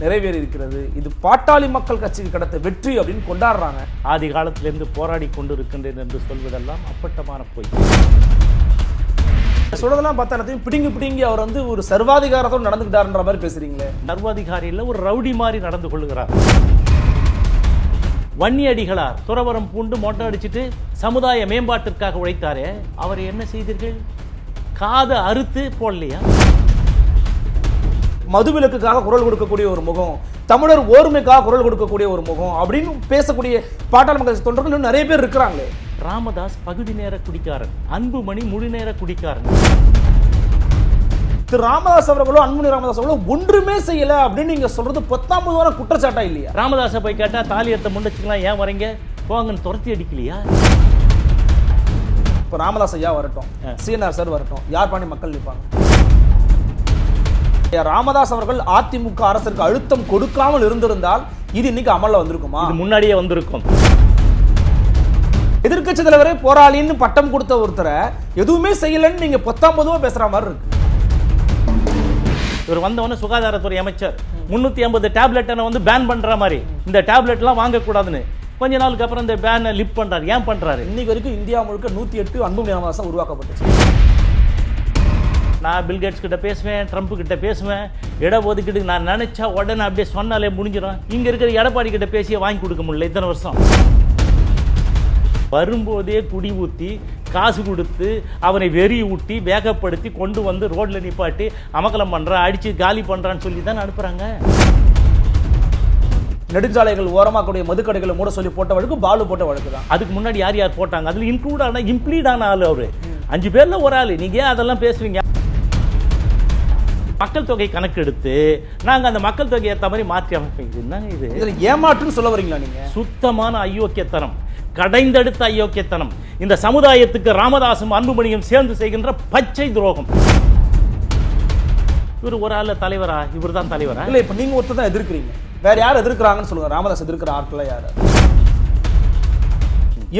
நிறைவேறி இருக்கிறது இது பாட்டாளி மக்கள் கட்சிக்கு கிடைத்த வெற்றி அப்படின்னு கொண்டாடுறாங்க ஆதி காலத்திலிருந்து போராடி கொண்டு இருக்கின்றேன் என்று சொல்வதெல்லாம் அப்பட்டமான போய் சொல்றதெல்லாம் பார்த்தா பிடிங்கி பிடிங்கி அவர் வந்து ஒரு சர்வாதிகாரத்தோடு நடந்துக்கிட்டாருன்ற மாதிரி பேசுறீங்களே சர்வாதிகாரி இல்லை ஒரு ரவுடி மாதிரி நடந்து கொள்கிறார் வன்னி அடிகளார் துறவரம் பூண்டு மொட்டை அடிச்சுட்டு சமுதாய மேம்பாட்டிற்காக உழைத்தாரே அவர் என்ன செய்தீர்கள் காதை அறுத்து போடலையா மதுவிலக்குக்காக குரல் கொடுக்கக்கூடிய ஒரு முகம் தமிழர் ஓர்மைக்காக குரல் கொடுக்கக்கூடிய ஒரு முகம் அப்படின்னு பேசக்கூடிய பாட்டாளமன்ற தொண்டர்கள் நிறைய பேர் இருக்கிறாங்களே ராமதாஸ் பகுதி நேர குடிக்காரன் அன்புமணி முழு நேர குடிக்காரன் திரு ராமதாஸ் அவர்களோ அன்புமணி ராமதாஸ் அவர்களோ ஒன்றுமே செய்யல அப்படின்னு நீங்க சொல்றது பத்தாம்பதுவான குற்றச்சாட்டா இல்லையா ராமதாஸை போய் கேட்டா தாலியத்தை முன்னச்சுக்கலாம் ஏன் வரீங்க போங்கன்னு துரத்தி அடிக்கலையா இப்போ ராமதாஸ் ஐயா வரட்டும் சிஎன்ஆர் சார் வரட்டும் யார் பாண்டி மக்கள் நிற்பாங்க ராமதாஸ் அவர்கள் அதிமுக அரசுக்கு அழுத்தம் கொடுக்காமல் இருந்திருந்தால் இது இன்னைக்கு அமல்ல வந்திருக்குமா முன்னாடியே வந்திருக்கும் எதிர்கட்சி தலைவரே போராளின்னு பட்டம் கொடுத்த ஒருத்தரை எதுவுமே செய்யலன்னு நீங்க பத்தாம் பொதுவா பேசுற மாதிரி இருக்கு இவர் வந்தவொடனே சுகாதாரத்துறை அமைச்சர் முன்னூத்தி ஐம்பது டேப்லெட் வந்து பேன் பண்ற மாதிரி இந்த டேப்லெட் எல்லாம் வாங்கக்கூடாதுன்னு கொஞ்ச நாளுக்கு அப்புறம் இந்த பேனை லிப் பண்றாரு ஏன் பண்றாரு இன்னைக்கு வரைக்கும் இந்தியா முழுக்க நூத்தி எட்டு அன்பு நிலவாசம் உருவாக்கப்பட்டுச்சு நான் பில்கேட்ஸ் கிட்ட பேசுவேன் ட்ரம்ப் கிட்ட பேசுவேன் இட இடஒதுக்கீட்டுக்கு நான் நினச்சா உடனே அப்படியே சொன்னாலே முடிஞ்சிடும் இங்க இருக்கிற எடப்பாடி கிட்ட பேசியே வாங்கி கொடுக்க முடியல இத்தனை வருஷம் வரும்போதே குடி ஊத்தி காசு கொடுத்து அவனை வெறி ஊட்டி வேகப்படுத்தி கொண்டு வந்து ரோட்ல நிப்பாட்டி அமக்கலம் பண்றான் அடிச்சு காலி பண்றான்னு சொல்லி தான் அனுப்புறாங்க நெடுஞ்சாலைகள் ஓரமாக கூடிய மதுக்கடைகளை மூட சொல்லி போட்ட வழக்கு பாலு போட்ட வழக்கு தான் அதுக்கு முன்னாடி யார் யார் போட்டாங்க அதில் இன்க்ளூட் ஆன இம்ப்ளீட் ஆன ஆள் அவர் அஞ்சு பேரில் ஒரு ஆள் நீங்கள் ஏன் அதெல்லாம் பேசுவீங்க மக்கள் தொகை கணக்கெடுத்து நாங்கள் அந்த மக்கள் தொகையை ஏற்ற மாதிரி மாற்றி அமைப்போம் இது என்னங்க இது இதில் ஏமாற்றுன்னு சொல்ல வரீங்களா நீங்கள் சுத்தமான அயோக்கியத்தனம் கடைந்தெடுத்த அயோக்கியத்தனம் இந்த சமுதாயத்துக்கு ராமதாசும் அன்புமணியும் சேர்ந்து செய்கின்ற பச்சை துரோகம் இவர் ஒரு ஆள் தலைவரா இவர் தான் தலைவரா இல்லை இப்போ நீங்கள் ஒருத்தர் தான் எதிர்க்கிறீங்க வேற யார் எதிர்க்கிறாங்கன்னு சொல்லுங்க ராமதாஸ் எதிர்க்கிற ஆட்கள் யார்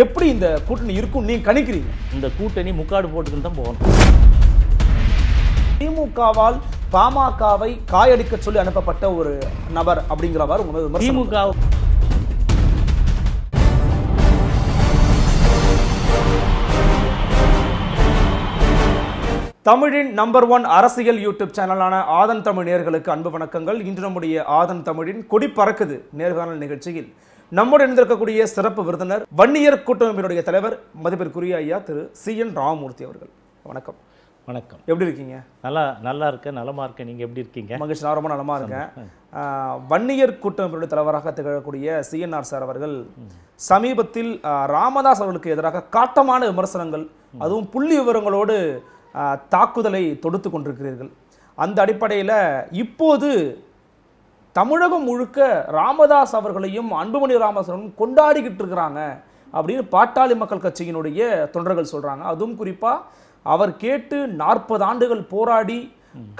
எப்படி இந்த கூட்டணி இருக்கும் நீங்க கணிக்கிறீங்க இந்த கூட்டணி முக்காடு போட்டுக்கிட்டு தான் போகணும் திமுகவால் பாமகவை காயடிக்க சொல்லி அனுப்பப்பட்ட ஒரு நபர் அப்படிங்கிறவாறு உங்களது திமுக தமிழின் நம்பர் ஒன் அரசியல் யூடியூப் சேனலான ஆதன் தமிழ் நேர்களுக்கு அன்பு வணக்கங்கள் இன்று நம்முடைய ஆதன் தமிழின் கொடி பறக்குது நேர்காணல் நிகழ்ச்சியில் நம்முடன் இணைந்திருக்கக்கூடிய சிறப்பு விருந்தினர் வன்னியர் கூட்டமைப்பினுடைய தலைவர் மதிப்பிற்குரிய ஐயா திரு சி என் ராமமூர்த்தி அவர்கள் வணக்கம் வணக்கம் எப்படி இருக்கீங்க நல்லா நல்லா இருக்கேன் நலமாக இருக்கேன் நீங்கள் எப்படி இருக்கீங்க மகிழ்ச்சி நான் ரொம்ப நலமாக இருக்கேன் வன்னியர் கூட்டமைப்பு தலைவராக திகழக்கூடிய சிஎன்ஆர் சார் அவர்கள் சமீபத்தில் ராமதாஸ் அவர்களுக்கு எதிராக காட்டமான விமர்சனங்கள் அதுவும் புள்ளி விவரங்களோடு தாக்குதலை தொடுத்து கொண்டிருக்கிறீர்கள் அந்த அடிப்படையில் இப்போது தமிழகம் முழுக்க ராமதாஸ் அவர்களையும் அன்புமணி ராமதாஸ் கொண்டாடிக்கிட்டு இருக்கிறாங்க அப்படின்னு பாட்டாளி மக்கள் கட்சியினுடைய தொண்டர்கள் சொல்கிறாங்க அதுவும் குறிப்பாக அவர் கேட்டு நாற்பது ஆண்டுகள் போராடி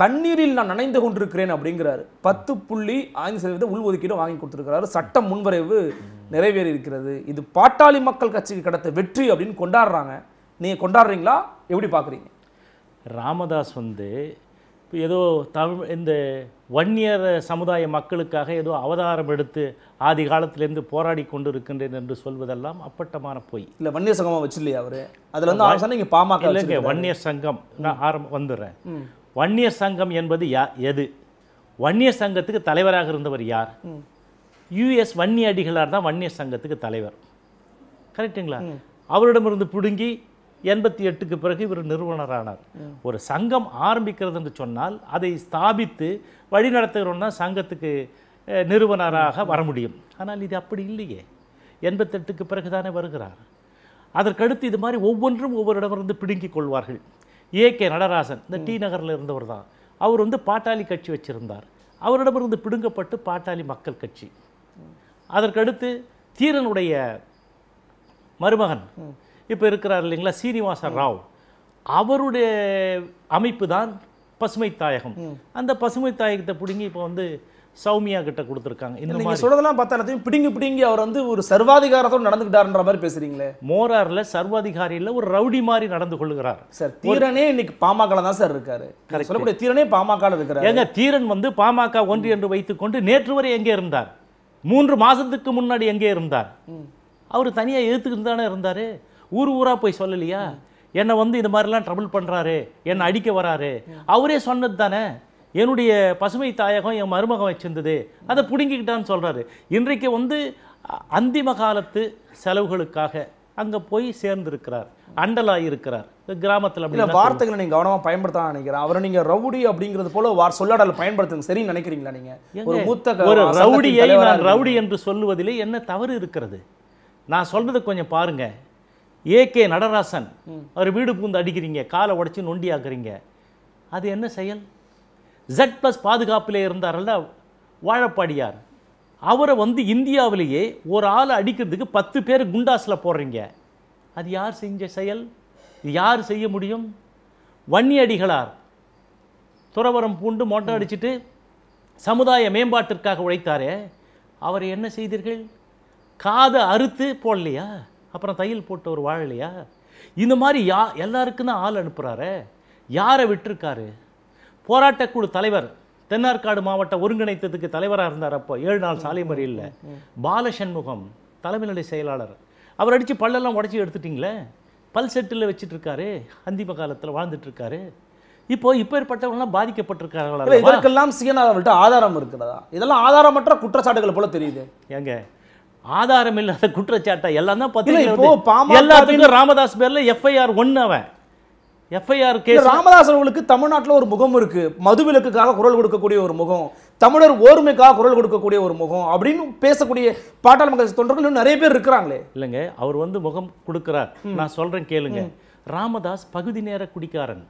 கண்ணீரில் நான் நனைந்து கொண்டிருக்கிறேன் அப்படிங்கிறாரு பத்து புள்ளி ஐந்து சதவீத உள்ஒதுக்கீடு வாங்கி கொடுத்துருக்கிறாரு சட்டம் முன்வரைவு நிறைவேறி இருக்கிறது இது பாட்டாளி மக்கள் கட்சிக்கு கிடைத்த வெற்றி அப்படின்னு கொண்டாடுறாங்க நீங்கள் கொண்டாடுறீங்களா எப்படி பார்க்குறீங்க ராமதாஸ் வந்து இப்போ ஏதோ தமிழ் இந்த வன்னியர் சமுதாய மக்களுக்காக ஏதோ அவதாரம் எடுத்து ஆதி காலத்திலேருந்து போராடி கொண்டு இருக்கின்றேன் என்று சொல்வதெல்லாம் அப்பட்டமான பொய் இல்லை வன்னியர் சங்கமாக வச்சிருலையா அவர் அதில் வந்து அவர் சொன்னீங்க பாமக இல்லைங்க வன்னியர் சங்கம் நான் ஆரம்பம் வந்துடுறேன் வன்னியர் சங்கம் என்பது யா எது வன்னியர் சங்கத்துக்கு தலைவராக இருந்தவர் யார் யுஎஸ் வன்னி அடிகளார் தான் வன்னியர் சங்கத்துக்கு தலைவர் கரெக்டுங்களா அவரிடமிருந்து பிடுங்கி எண்பத்தி எட்டுக்கு பிறகு இவர் நிறுவனரானார் ஒரு சங்கம் ஆரம்பிக்கிறது என்று சொன்னால் அதை ஸ்தாபித்து வழி நடத்துகிறோம்னா சங்கத்துக்கு நிறுவனராக வர முடியும் ஆனால் இது அப்படி இல்லையே எண்பத்தெட்டுக்கு பிறகு தானே வருகிறார் அதற்கடுத்து இது மாதிரி ஒவ்வொன்றும் ஒவ்வொரு இடமிருந்து பிடுங்கிக் கொள்வார்கள் ஏ கே நடராசன் இந்த டி நகரில் இருந்தவர் தான் அவர் வந்து பாட்டாளி கட்சி வச்சுருந்தார் அவரிடமிருந்து பிடுங்கப்பட்டு பாட்டாளி மக்கள் கட்சி அதற்கடுத்து தீரனுடைய மருமகன் இப்போ இருக்கிறார் இல்லைங்களா சீனிவாச ராவ் அவருடைய அமைப்பு தான் பசுமை தாயகம் அந்த பசுமை தாயகத்தை பிடுங்கி இப்போ வந்து சௌமியா கிட்ட கொடுத்துருக்காங்க இந்த மாதிரி சொல்றதெல்லாம் பார்த்தாலும் பிடுங்கி பிடிங்கி பிடிங்கி அவர் வந்து ஒரு சர்வாதிகாரத்தோடு நடந்துக்கிட்டாருன்ற மாதிரி பேசுறீங்களே மோரார்ல சர்வாதிகாரியில் ஒரு ரவுடி மாதிரி நடந்து கொள்கிறார் சார் தீரனே இன்னைக்கு பாமக தான் சார் இருக்காரு சொல்லக்கூடிய தீரனே பாமக இருக்கிறார் ஏங்க தீரன் வந்து பாமக ஒன்று என்று வைத்துக்கொண்டு நேற்று வரை எங்கே இருந்தார் மூன்று மாதத்துக்கு முன்னாடி எங்கே இருந்தார் அவர் தனியாக எதிர்த்துக்கிட்டு தானே இருந்தார் ஊர் ஊராக போய் சொல்லலையா என்னை வந்து இந்த மாதிரிலாம் ட்ரபிள் பண்ணுறாரு என்னை அடிக்க வராரு அவரே சொன்னது தானே என்னுடைய பசுமை தாயகம் என் மருமகம் வச்சிருந்தது அதை பிடுங்கிக்கிட்டான்னு சொல்கிறாரு இன்றைக்கு வந்து அந்திம காலத்து செலவுகளுக்காக அங்கே போய் சேர்ந்திருக்கிறார் அண்டலாக இருக்கிறார் கிராமத்தில் இல்லை வார்த்தைகளை நீங்கள் கவனமாக பயன்படுத்தலாம் நினைக்கிறேன் அவரை நீங்கள் ரவுடி அப்படிங்கிறது போல வார் சொல்லாடல் பயன்படுத்துங்க சரின்னு நினைக்கிறீங்களா நீங்கள் ஒரு மூத்த ஒரு ரவுடியை நான் ரவுடி என்று சொல்லுவதிலே என்ன தவறு இருக்கிறது நான் சொல்கிறது கொஞ்சம் பாருங்கள் ஏகே நடராசன் அவர் வீடு பூந்து அடிக்கிறீங்க காலை உடச்சி நொண்டி ஆக்குறீங்க அது என்ன செயல் ஜெட் ப்ளஸ் பாதுகாப்பில் இருந்தாரல்ல வாழப்பாடியார் அவரை வந்து இந்தியாவிலேயே ஒரு ஆளை அடிக்கிறதுக்கு பத்து பேர் குண்டாஸில் போடுறீங்க அது யார் செஞ்ச செயல் இது யார் செய்ய முடியும் வன்னி அடிகளார் துறவரம் பூண்டு மோட்டம் அடிச்சுட்டு சமுதாய மேம்பாட்டிற்காக உழைத்தாரே அவரை என்ன செய்தீர்கள் காதை அறுத்து போடலையா அப்புறம் தையல் போட்ட ஒரு வாழலையா இந்த மாதிரி யா எல்லாருக்கும் தான் ஆள் அனுப்புகிறாரு யாரை விட்டுருக்காரு போராட்டக்குழு தலைவர் தென்னார்காடு மாவட்ட ஒருங்கிணைத்ததுக்கு தலைவராக இருந்தார் அப்போ ஏழு நாள் சாலை மறியலில் பாலசண்முகம் தலைமைநிலை செயலாளர் அவர் அடித்து பல்லெல்லாம் உடச்சி எடுத்துட்டிங்களே பல் செட்டில் வச்சுட்ருக்காரு அந்திம காலத்தில் வாழ்ந்துட்டுருக்காரு இப்போ இப்பேற்பட்டவங்களாம் பாதிக்கப்பட்டிருக்காங்களா இதற்கெல்லாம் சிஎன்ஆர் ஆதாரம் இருக்கிறதா இதெல்லாம் ஆதாரமற்ற குற்றச்சாட்டுகள் போல தெரியுது எங்கே ஆதாரம் இல்லாத குற்றச்சாட்டை எல்லாம் தான் பார்த்தீங்கன்னா எல்லாத்துக்கும் ராமதாஸ் பேரில் எஃப்ஐஆர் ஒன்று அவன் எஃப்ஐஆர் கே ராமதாஸ் அவர்களுக்கு தமிழ்நாட்டில் ஒரு முகம் இருக்கு மதுவிலக்குக்காக குரல் கொடுக்கக்கூடிய ஒரு முகம் தமிழர் ஓர்மைக்காக குரல் கொடுக்கக்கூடிய ஒரு முகம் அப்படின்னு பேசக்கூடிய பாட்டாளி மக்கள் தொண்டர்கள் நிறைய பேர் இருக்கிறாங்களே இல்லைங்க அவர் வந்து முகம் கொடுக்கிறார் நான் சொல்றேன் கேளுங்க ராமதாஸ் பகுதி நேர குடிக்காரன்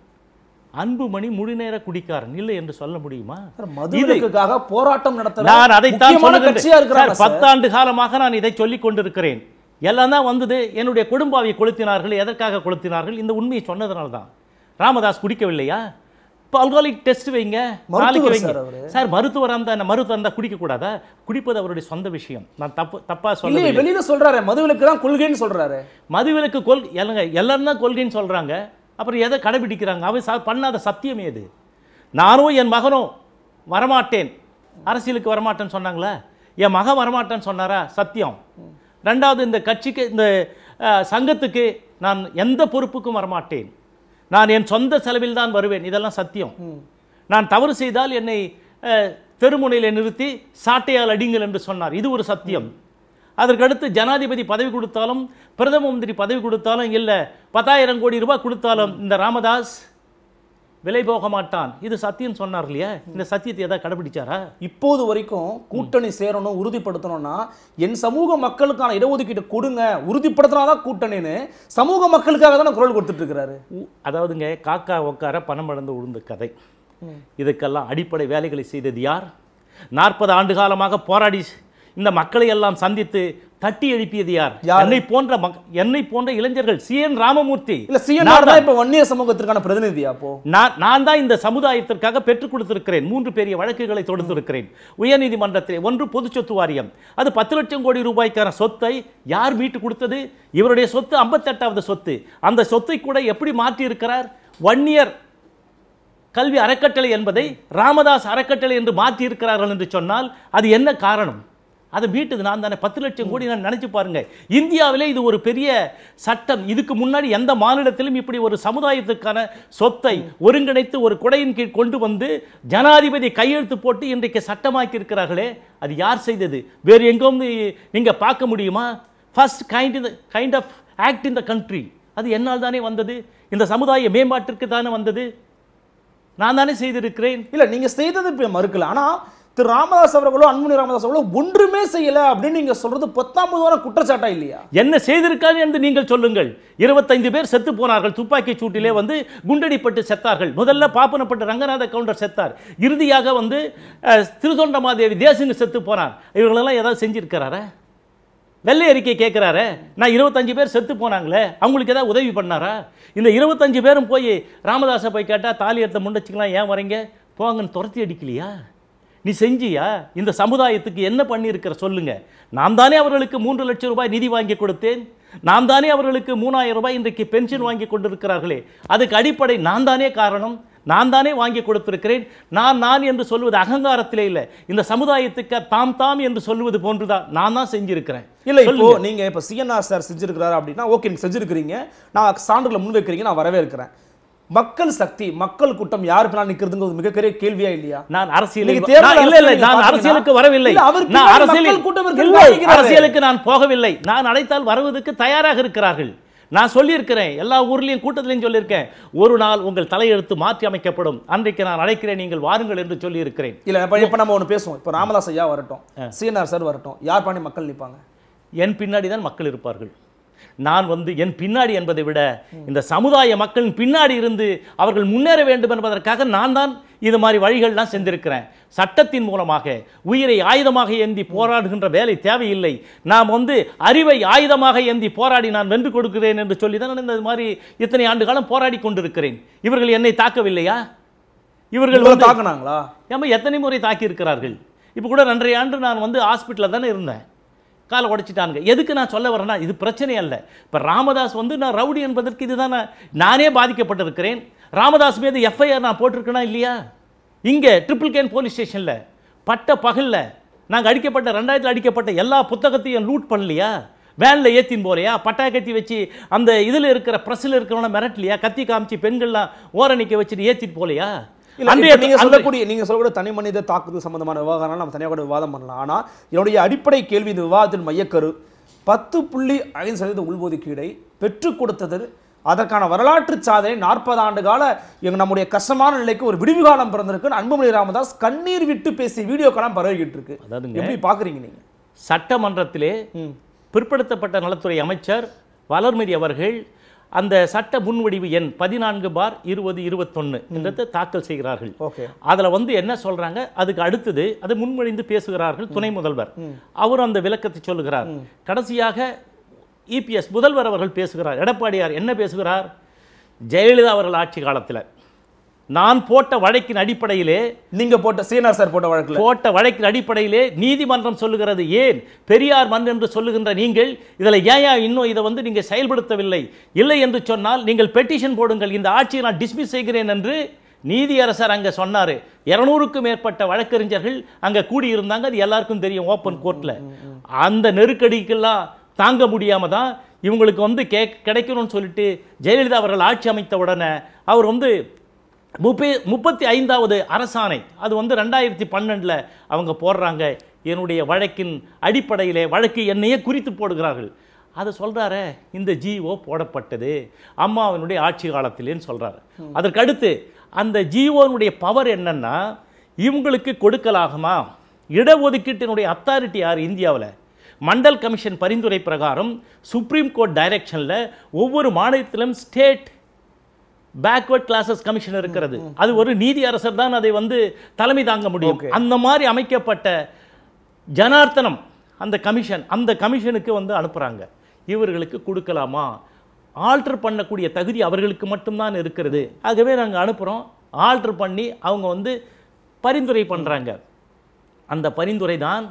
அன்புமணி முழுநேர குடிக்காரன் இல்லை என்று சொல்ல முடியுமா மதுக்காக போராட்டம் நடத்த நான் அதைத்தான் பத்தாண்டு காலமாக நான் இதை சொல்லிக் கொண்டிருக்கிறேன் எல்லாம் தான் வந்தது என்னுடைய குடும்பாவை கொளுத்தினார்கள் எதற்காக கொளுத்தினார்கள் இந்த உண்மையை சொன்னதுனால தான் ராமதாஸ் குடிக்கவில்லையா அல்கோலிக் டெஸ்ட் வைங்க நாளைக்கு வைங்க சார் மருத்துவர் அந்த மருத்துவர் அந்த குடிக்க கூடாதா குடிப்பது அவருடைய சொந்த விஷயம் நான் தப்பு தப்பா சொல்லுங்க வெளியில சொல்றாரு மதுவிலுக்கு தான் கொள்கைன்னு சொல்றாரு மதுவிலுக்கு கொள் எல்லாங்க எல்லாரும் தான் கொள்கைன்னு சொல்றாங்க அப்புறம் எதை கடைபிடிக்கிறாங்க அவன் ச பண்ணாத சத்தியம் எது நானும் என் மகனும் வரமாட்டேன் அரசியலுக்கு வரமாட்டேன்னு சொன்னாங்களே என் மகன் வரமாட்டேன்னு சொன்னாரா சத்தியம் ரெண்டாவது இந்த கட்சிக்கு இந்த சங்கத்துக்கு நான் எந்த பொறுப்புக்கும் வரமாட்டேன் நான் என் சொந்த செலவில் தான் வருவேன் இதெல்லாம் சத்தியம் நான் தவறு செய்தால் என்னை தெருமுனையில் நிறுத்தி சாட்டையால் அடிங்கள் என்று சொன்னார் இது ஒரு சத்தியம் அதற்கடுத்து ஜனாதிபதி பதவி கொடுத்தாலும் பிரதம மந்திரி பதவி கொடுத்தாலும் இல்லை பத்தாயிரம் கோடி ரூபாய் கொடுத்தாலும் இந்த ராமதாஸ் விலை போக மாட்டான் இது சத்தியம் சொன்னார் இல்லையா இந்த சத்தியத்தை ஏதாவது கடைபிடிச்சாரா இப்போது வரைக்கும் கூட்டணி சேரணும் உறுதிப்படுத்தணும்னா என் சமூக மக்களுக்கான இடஒதுக்கீட்டை கொடுங்க உறுதிப்படுத்தினாதான் கூட்டணின்னு சமூக மக்களுக்காக தானே குரல் கொடுத்துட்டு இருக்கிறாரு அதாவதுங்க காக்கா உக்கார பணம் இழந்து உழுந்த கதை இதுக்கெல்லாம் அடிப்படை வேலைகளை செய்தது யார் நாற்பது ஆண்டு காலமாக போராடி இந்த மக்களை எல்லாம் சந்தித்து தட்டி எழுப்பியது யார் என்னை போன்ற என்னை போன்ற இளைஞர்கள் சி என் ராமமூர்த்தி இல்ல சி என் தான் இப்ப வன்னிய சமூகத்திற்கான பிரதிநிதி அப்போ நான் நான் தான் இந்த சமுதாயத்திற்காக பெற்றுக் கொடுத்திருக்கிறேன் மூன்று பெரிய வழக்குகளை தொடுத்திருக்கிறேன் உயர்நீதிமன்றத்தில் ஒன்று பொது சொத்து வாரியம் அது பத்து லட்சம் கோடி ரூபாய்க்கான சொத்தை யார் மீட்டு கொடுத்தது இவருடைய சொத்து ஐம்பத்தெட்டாவது சொத்து அந்த சொத்தை கூட எப்படி மாற்றி இருக்கிறார் வன்னியர் கல்வி அறக்கட்டளை என்பதை ராமதாஸ் அறக்கட்டளை என்று மாற்றி இருக்கிறார்கள் என்று சொன்னால் அது என்ன காரணம் அதை மீட்டுது நான் தானே பத்து லட்சம் கோடி நான் நினச்சி பாருங்கள் இந்தியாவிலே இது ஒரு பெரிய சட்டம் இதுக்கு முன்னாடி எந்த மாநிலத்திலும் இப்படி ஒரு சமுதாயத்துக்கான சொத்தை ஒருங்கிணைத்து ஒரு குடையின் கீழ் கொண்டு வந்து ஜனாதிபதி கையெழுத்து போட்டு இன்றைக்கு சட்டமாக்கி இருக்கிறார்களே அது யார் செய்தது வேறு எங்கும் நீங்கள் பார்க்க முடியுமா ஃபர்ஸ்ட் கைண்ட் இந்த kind of act in the country அது என்னால் தானே வந்தது இந்த சமுதாய மேம்பாட்டிற்கு தானே வந்தது நான் தானே செய்திருக்கிறேன் இல்லை நீங்கள் செய்தது இப்போ மறுக்கல ஆனால் திரு ராமதாஸ் அவர்களோ அன்முனி ராமதாஸ் அவர்களோ ஒன்றுமே செய்யல அப்படின்னு நீங்க சொல்றது வாரம் குற்றச்சாட்டா இல்லையா என்ன செய்திருக்காரு என்று நீங்கள் சொல்லுங்கள் இருபத்தைந்து பேர் செத்து போனார்கள் துப்பாக்கி சூட்டிலே வந்து குண்டடிப்பட்டு செத்தார்கள் முதல்ல பாப்பனப்பட்டு ரங்கநாத கவுண்டர் செத்தார் இறுதியாக வந்து திருதொண்டமாதேவி தேசிங்க செத்து போனார் இவர்களெல்லாம் ஏதாவது செஞ்சிருக்கிறாரா வெள்ளை அறிக்கை கேட்குறாரு நான் இருபத்தஞ்சு பேர் செத்து போனாங்களே அவங்களுக்கு ஏதாவது உதவி பண்ணாரா இந்த இருபத்தஞ்சு பேரும் போய் ராமதாஸை போய் கேட்டால் தாலி எடுத்த முண்டச்சிக்கலாம் ஏன் வரீங்க போங்கன்னு துரத்தி அடிக்கலையா நீ செஞ்சியா இந்த சமுதாயத்துக்கு என்ன பண்ணியிருக்கிற சொல்லுங்க நான் தானே அவர்களுக்கு மூன்று லட்சம் ரூபாய் நிதி வாங்கி கொடுத்தேன் நான் தானே அவர்களுக்கு மூணாயிரம் ரூபாய் இன்றைக்கு பென்ஷன் வாங்கி கொண்டிருக்கிறார்களே அதுக்கு அடிப்படை நான் தானே காரணம் நான் தானே வாங்கி கொடுத்திருக்கிறேன் நான் நான் என்று சொல்வது அகங்காரத்திலே இல்லை இந்த சமுதாயத்துக்கு தாம் தாம் என்று சொல்வது போன்றுதான் நான் தான் செஞ்சிருக்கிறேன் இல்லை இப்போ நீங்கள் இப்போ சிஎன்ஆர் சார் செஞ்சிருக்கிறாரு அப்படின்னா ஓகே செஞ்சிருக்கிறீங்க நான் சான்றுகளை முன்வைக்கிறீங்க நான் வரவே இருக்கிறேன் மக்கள் சக்தி மக்கள் கூட்டம் யார் பின்னால் நிக்கிறதுங்கிறது மிகப்பெரிய கேள்வியா இல்லையா நான் அரசியலுக்கு இல்ல இல்ல நான் அரசியலுக்கு வரவில்லை நான் அரசியல் கூட்டம் அரசியலுக்கு நான் போகவில்லை நான் அழைத்தால் வருவதற்கு தயாராக இருக்கிறார்கள் நான் சொல்லியிருக்கிறேன் எல்லா ஊர்லையும் கூட்டத்திலையும் சொல்லியிருக்கேன் ஒரு நாள் உங்கள் தலையெழுத்து மாற்றி அமைக்கப்படும் அன்றைக்கு நான் அழைக்கிறேன் நீங்கள் வாருங்கள் என்று சொல்லியிருக்கிறேன் இல்ல இப்ப நம்ம ஒன்று பேசுவோம் இப்போ ராமதாஸ் ஐயா வரட்டும் சிஎன்ஆர் சார் வரட்டும் யார் பாண்டி மக்கள் நிற்பாங்க என் பின்னாடி தான் மக்கள் இருப்பார்கள் நான் வந்து என் பின்னாடி என்பதை விட இந்த சமுதாய மக்களின் பின்னாடி இருந்து அவர்கள் முன்னேற வேண்டும் என்பதற்காக நான் தான் இது மாதிரி வழிகள்லாம் செஞ்சிருக்கிறேன் சட்டத்தின் மூலமாக உயிரை ஆயுதமாக ஏந்தி போராடுகின்ற வேலை தேவையில்லை நாம் வந்து அறிவை ஆயுதமாக ஏந்தி போராடி நான் வென்று கொடுக்கிறேன் என்று சொல்லி தான் இந்த மாதிரி இத்தனை ஆண்டு காலம் போராடி கொண்டிருக்கிறேன் இவர்கள் என்னை தாக்கவில்லையா இவர்கள் தாக்கினாங்களா ஏமா எத்தனை முறை தாக்கி இருக்கிறார்கள் இப்போ கூட நன்றைய ஆண்டு நான் வந்து ஹாஸ்பிட்டலில் தானே இருந்தேன் காலை உடைச்சிட்டாங்க எதுக்கு நான் சொல்ல வரேன்னா இது பிரச்சனை அல்ல இப்போ ராமதாஸ் வந்து நான் ரவுடி என்பதற்கு இதுதான் நானே பாதிக்கப்பட்டிருக்கிறேன் ராமதாஸ் மீது எஃப்ஐஆர் நான் போட்டிருக்கேனா இல்லையா இங்கே ட்ரிபிள் கேன் போலீஸ் ஸ்டேஷனில் பட்ட பகலில் நாங்கள் அடிக்கப்பட்ட ரெண்டாயிரத்தில் அடிக்கப்பட்ட எல்லா புத்தகத்தையும் லூட் பண்ணலையா வேனில் ஏற்றின்னு போலையா பட்டா கத்தி வச்சு அந்த இதில் இருக்கிற ப்ரெஸ்ஸில் இருக்கிறவன மிரட்டலையா கத்தி காமிச்சு பெண்கள்லாம் ஓரணிக்க வச்சுட்டு ஏற்றிட்டு போலையா நீங்க சொல்லக்கூடிய நீங்க சொல்லக்கூடிய தனி மனித தாக்குதல் சம்பந்தமான விவகாரம் நம்ம தனியாக கூட விவாதம் பண்ணலாம் ஆனால் என்னுடைய அடிப்படை கேள்வி இந்த விவாதத்தின் மையக்கரு பத்து புள்ளி ஐந்து சதவீத உள்ஒதுக்கீடை பெற்றுக் கொடுத்தது அதற்கான வரலாற்று சாதனை நாற்பது ஆண்டு கால எங்க நம்முடைய கஷ்டமான நிலைக்கு ஒரு விடுவி காலம் பிறந்திருக்குன்னு அன்புமணி ராமதாஸ் கண்ணீர் விட்டு பேசி வீடியோக்கெல்லாம் பரவிக்கிட்டு இருக்கு அதாவது எப்படி பார்க்குறீங்க நீங்கள் சட்டமன்றத்திலே பிற்படுத்தப்பட்ட நலத்துறை அமைச்சர் வளர்மதி அவர்கள் அந்த சட்ட முன்வடிவு எண் பதினான்கு பார் இருபது இருபத்தொன்னு என்றதை தாக்கல் செய்கிறார்கள் அதில் வந்து என்ன சொல்கிறாங்க அதுக்கு அடுத்தது அது முன்மொழிந்து பேசுகிறார்கள் துணை முதல்வர் அவர் அந்த விளக்கத்தை சொல்லுகிறார் கடைசியாக இபிஎஸ் முதல்வர் அவர்கள் பேசுகிறார் எடப்பாடியார் என்ன பேசுகிறார் ஜெயலலிதா அவர்கள் ஆட்சி காலத்தில் நான் போட்ட வழக்கின் அடிப்படையிலே நீங்க போட்ட சீனார் சார் போட்ட வழக்கில் போட்ட வழக்கின் அடிப்படையிலே நீதிமன்றம் சொல்லுகிறது ஏன் பெரியார் மண் என்று சொல்லுகின்ற நீங்கள் இதில் ஏன் இன்னும் இதை வந்து நீங்கள் செயல்படுத்தவில்லை இல்லை என்று சொன்னால் நீங்கள் பெட்டிஷன் போடுங்கள் இந்த ஆட்சியை நான் டிஸ்மிஸ் செய்கிறேன் என்று நீதியரசர் அங்கே சொன்னார் இரநூறுக்கும் மேற்பட்ட வழக்கறிஞர்கள் அங்கே கூடியிருந்தாங்க அது எல்லாருக்கும் தெரியும் ஓப்பன் கோர்ட்டில் அந்த நெருக்கடிக்கெல்லாம் தாங்க முடியாமல் தான் இவங்களுக்கு வந்து கே கிடைக்கணும்னு சொல்லிட்டு ஜெயலலிதா அவர்கள் ஆட்சி அமைத்த உடனே அவர் வந்து முப்பே முப்பத்தி ஐந்தாவது அரசாணை அது வந்து ரெண்டாயிரத்தி பன்னெண்டில் அவங்க போடுறாங்க என்னுடைய வழக்கின் அடிப்படையிலே வழக்கு என்னையே குறித்து போடுகிறார்கள் அதை சொல்கிறாரு இந்த ஜிஓ போடப்பட்டது அம்மாவினுடைய ஆட்சி காலத்திலேன்னு சொல்கிறாரு அதற்கு அடுத்து அந்த ஜிஓனுடைய பவர் என்னென்னா இவங்களுக்கு கொடுக்கலாகுமா இடஒதுக்கீட்டினுடைய அத்தாரிட்டி யார் இந்தியாவில் மண்டல் கமிஷன் பரிந்துரை பிரகாரம் சுப்ரீம் கோர்ட் டைரக்ஷனில் ஒவ்வொரு மாநிலத்திலும் ஸ்டேட் பேக்வர்ட் கிளாஸஸ் கமிஷன் இருக்கிறது அது ஒரு நீதி அரசர் தான் அதை வந்து தலைமை தாங்க முடியும் அந்த மாதிரி அமைக்கப்பட்ட ஜனார்த்தனம் அந்த கமிஷன் அந்த கமிஷனுக்கு வந்து அனுப்புகிறாங்க இவர்களுக்கு கொடுக்கலாமா ஆல்ட்ரு பண்ணக்கூடிய தகுதி அவர்களுக்கு மட்டும்தான் இருக்கிறது ஆகவே நாங்கள் அனுப்புகிறோம் ஆல்ட்ரு பண்ணி அவங்க வந்து பரிந்துரை பண்ணுறாங்க அந்த பரிந்துரை தான்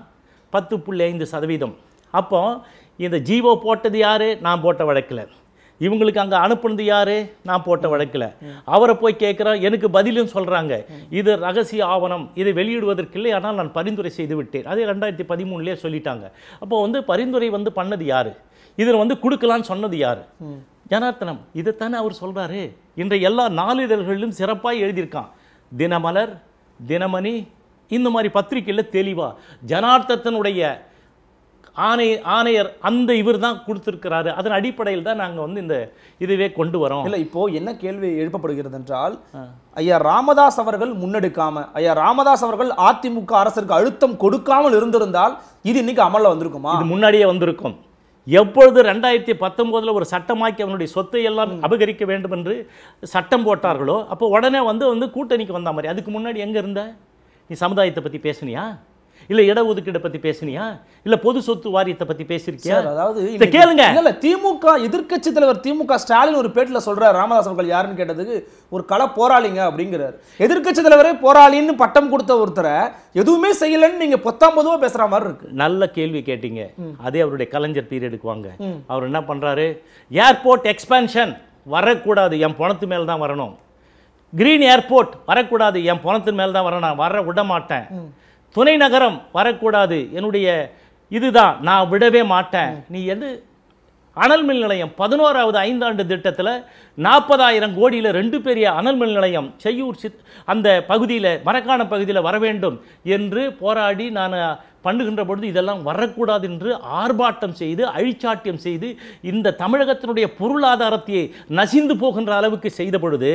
பத்து புள்ளி ஐந்து சதவீதம் அப்போ இந்த ஜீவோ போட்டது யார் நான் போட்ட வழக்கில் இவங்களுக்கு அங்கே அனுப்புனது யார் நான் போட்ட வழக்கில் அவரை போய் கேட்குற எனக்கு பதிலும் சொல்கிறாங்க இது ரகசிய ஆவணம் இதை வெளியிடுவதற்கு இல்லை ஆனால் நான் பரிந்துரை செய்து விட்டேன் அதே ரெண்டாயிரத்தி பதிமூணுலேயே சொல்லிட்டாங்க அப்போ வந்து பரிந்துரை வந்து பண்ணது யார் இதில் வந்து கொடுக்கலான்னு சொன்னது யார் ஜனார்த்தனம் இதைத்தானே அவர் சொல்கிறாரு இன்றைய எல்லா நாளிதழ்களிலும் சிறப்பாக எழுதியிருக்கான் தினமலர் தினமணி இந்த மாதிரி பத்திரிகையில் தெளிவாக ஜனார்த்தத்தினுடைய ஆணை ஆணையர் அந்த இவர் தான் கொடுத்துருக்கிறாரு அதன் அடிப்படையில் தான் நாங்கள் வந்து இந்த இதுவே கொண்டு வரோம் இல்லை இப்போது என்ன கேள்வி எழுப்பப்படுகிறது என்றால் ஐயா ராமதாஸ் அவர்கள் முன்னெடுக்காமல் ஐயா ராமதாஸ் அவர்கள் அதிமுக அரசுக்கு அழுத்தம் கொடுக்காமல் இருந்திருந்தால் இது இன்னைக்கு அமலில் வந்திருக்குமா இது முன்னாடியே வந்திருக்கும் எப்பொழுது ரெண்டாயிரத்தி பத்தொம்போதில் ஒரு சட்டமாக்கி அவனுடைய சொத்தை எல்லாம் அபகரிக்க வேண்டும் என்று சட்டம் போட்டார்களோ அப்போ உடனே வந்து வந்து கூட்டணிக்கு வந்த மாதிரி அதுக்கு முன்னாடி எங்கே இருந்த நீ சமுதாயத்தை பற்றி பேசுனியா இல்லை இடஒதுக்கீடு பற்றி பேசினியா இல்லை பொது சொத்து வாரியத்தை பற்றி பேசியிருக்கியா அதாவது கேளுங்க இல்லை திமுக எதிர்க்கட்சி தலைவர் திமுக ஸ்டாலின் ஒரு பேட்டில் சொல்கிறார் ராமதாஸ் அவர்கள் யாருன்னு கேட்டதுக்கு ஒரு கள போராளிங்க அப்படிங்கிறார் எதிர்க்கட்சி தலைவரே போராளின்னு பட்டம் கொடுத்த ஒருத்தரை எதுவுமே செய்யலைன்னு நீங்கள் பொத்தாம் பொதுவாக பேசுகிற மாதிரி இருக்கு நல்ல கேள்வி கேட்டீங்க அதே அவருடைய கலைஞர் பீரியடுக்கு வாங்க அவர் என்ன பண்ணுறாரு ஏர்போர்ட் எக்ஸ்பென்ஷன் வரக்கூடாது என் பணத்து மேல் தான் வரணும் கிரீன் ஏர்போர்ட் வரக்கூடாது என் பணத்தின் மேல் தான் வரணும் வர விட மாட்டேன் துணை நகரம் வரக்கூடாது என்னுடைய இதுதான் நான் விடவே மாட்டேன் நீ எது அனல் மின் நிலையம் பதினோராவது ஐந்தாண்டு திட்டத்தில் நாற்பதாயிரம் கோடியில் ரெண்டு பெரிய அனல் மின் நிலையம் செய்யூர் சித் அந்த பகுதியில் மரக்கான பகுதியில் வர வேண்டும் என்று போராடி நான் பண்ணுகின்ற பொழுது இதெல்லாம் வரக்கூடாது என்று ஆர்ப்பாட்டம் செய்து அழிச்சாட்டியம் செய்து இந்த தமிழகத்தினுடைய பொருளாதாரத்தையே நசிந்து போகின்ற அளவுக்கு செய்த பொழுது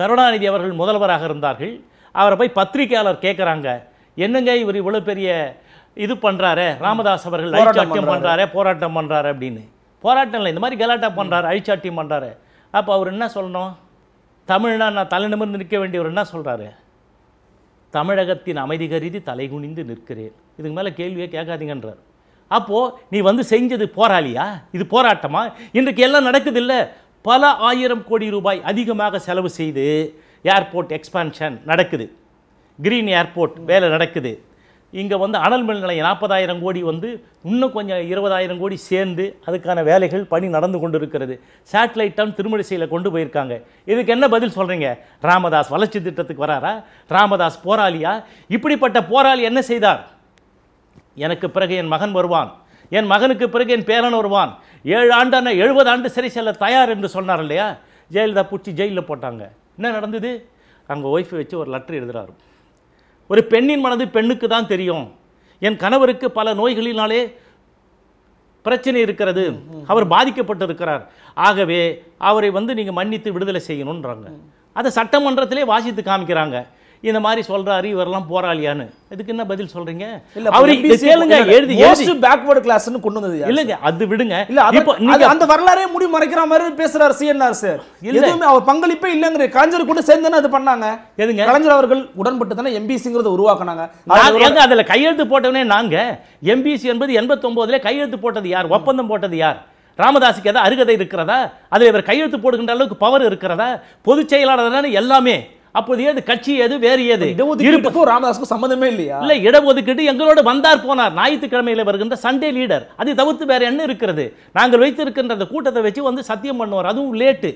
கருணாநிதி அவர்கள் முதல்வராக இருந்தார்கள் அவரை போய் பத்திரிகையாளர் கேட்குறாங்க என்னங்க இவர் இவ்வளோ பெரிய இது பண்ணுறாரு ராமதாஸ் அவர்கள் அழிச்சாட்டியம் பண்ணுறாரு போராட்டம் பண்ணுறாரு அப்படின்னு போராட்டம் இல்லை இந்த மாதிரி கலாட்டம் பண்ணுறாரு அழிச்சாட்டியம் பண்ணுறாரு அப்போ அவர் என்ன சொல்லணும் தமிழ்னா நான் தலை நிமிர்ந்து நிற்க வேண்டியவர் என்ன சொல்கிறாரு தமிழகத்தின் அமைதி கருதி தலைகுனிந்து நிற்கிறேன் இதுக்கு மேலே கேள்வியே கேட்காதீங்கன்றார் அப்போது நீ வந்து செஞ்சது போராளியா இது போராட்டமா இன்றைக்கு எல்லாம் நடக்குது இல்லை பல ஆயிரம் கோடி ரூபாய் அதிகமாக செலவு செய்து ஏர்போர்ட் எக்ஸ்பான்ஷன் நடக்குது கிரீன் ஏர்போர்ட் வேலை நடக்குது இங்கே வந்து அனல் மின் நிலையம் நாற்பதாயிரம் கோடி வந்து இன்னும் கொஞ்சம் இருபதாயிரம் கோடி சேர்ந்து அதுக்கான வேலைகள் பணி நடந்து கொண்டு இருக்கிறது சேட்டலைட் டவுன் திருமணிசையில் கொண்டு போயிருக்காங்க இதுக்கு என்ன பதில் சொல்கிறீங்க ராமதாஸ் வளர்ச்சி திட்டத்துக்கு வராரா ராமதாஸ் போராளியா இப்படிப்பட்ட போராளி என்ன செய்தார் எனக்கு பிறகு என் மகன் வருவான் என் மகனுக்கு பிறகு என் பேரன் வருவான் ஏழு ஆண்டான எழுபது ஆண்டு சிறை செல்ல தயார் என்று சொன்னார் இல்லையா ஜெயலலிதா பிடிச்சி ஜெயிலில் போட்டாங்க என்ன நடந்தது அங்கே ஒய்ஃபை வச்சு ஒரு லெட்ரு எழுதுகிறாரு ஒரு பெண்ணின் மனது பெண்ணுக்கு தான் தெரியும் என் கணவருக்கு பல நோய்களினாலே பிரச்சனை இருக்கிறது அவர் பாதிக்கப்பட்டு இருக்கிறார் ஆகவே அவரை வந்து நீங்கள் மன்னித்து விடுதலை செய்யணுன்றாங்க அதை சட்டமன்றத்திலே வாசித்து காமிக்கிறாங்க இந்த மாதிரி சொல்றாரு இவரெல்லாம் போராளியான்னு இதுக்கு என்ன பதில் சொல்றீங்க இல்ல இப்படி கேளுங்க எழுதி எழுதி பேக்வர்டு கிளாஸ்னு கொண்டு வந்தது இல்லங்க அது விடுங்க இல்ல இப்போ அந்த வரலாறே முடி மறைக்கிற மாதிரி பேசுறாரு சிஎன்ஆர் சார் எதுவுமே அவர் பங்களிப்பே இல்லங்கிற காஞ்சர் கூட சேர்ந்து அது பண்ணாங்க எதுங்க கலைஞர் அவர்கள் உடன்பட்டு தான எம்பிசிங்கறது உருவாக்குனாங்க நாங்க அதுல கையெழுத்து போட்டவனே நாங்க எம்பிசி என்பது எண்பத்தொன்பதுல கையெழுத்து போட்டது யார் ஒப்பந்தம் போட்டது யார் ராமதாஸுக்கு ஏதாவது அருகதை இருக்கிறதா அதில் இவர் கையெழுத்து போடுகின்ற அளவுக்கு பவர் இருக்கிறதா பொதுச் செயலாளர் எல்லாமே அப்போது ஏது கட்சி எது வேறு ஏது இடஒதுக்கீட்டுக்கும் ராமதாஸுக்கும் சம்மந்தமே இல்லையா இல்லை இடஒதுக்கீடு எங்களோட வந்தார் போனார் ஞாயிற்றுக்கிழமையில் வருகின்ற சண்டே லீடர் அதை தவிர்த்து வேற என்ன இருக்கிறது நாங்கள் வைத்திருக்கின்ற அந்த கூட்டத்தை வச்சு வந்து சத்தியம் பண்ணுவார் அதுவும் லேட்டு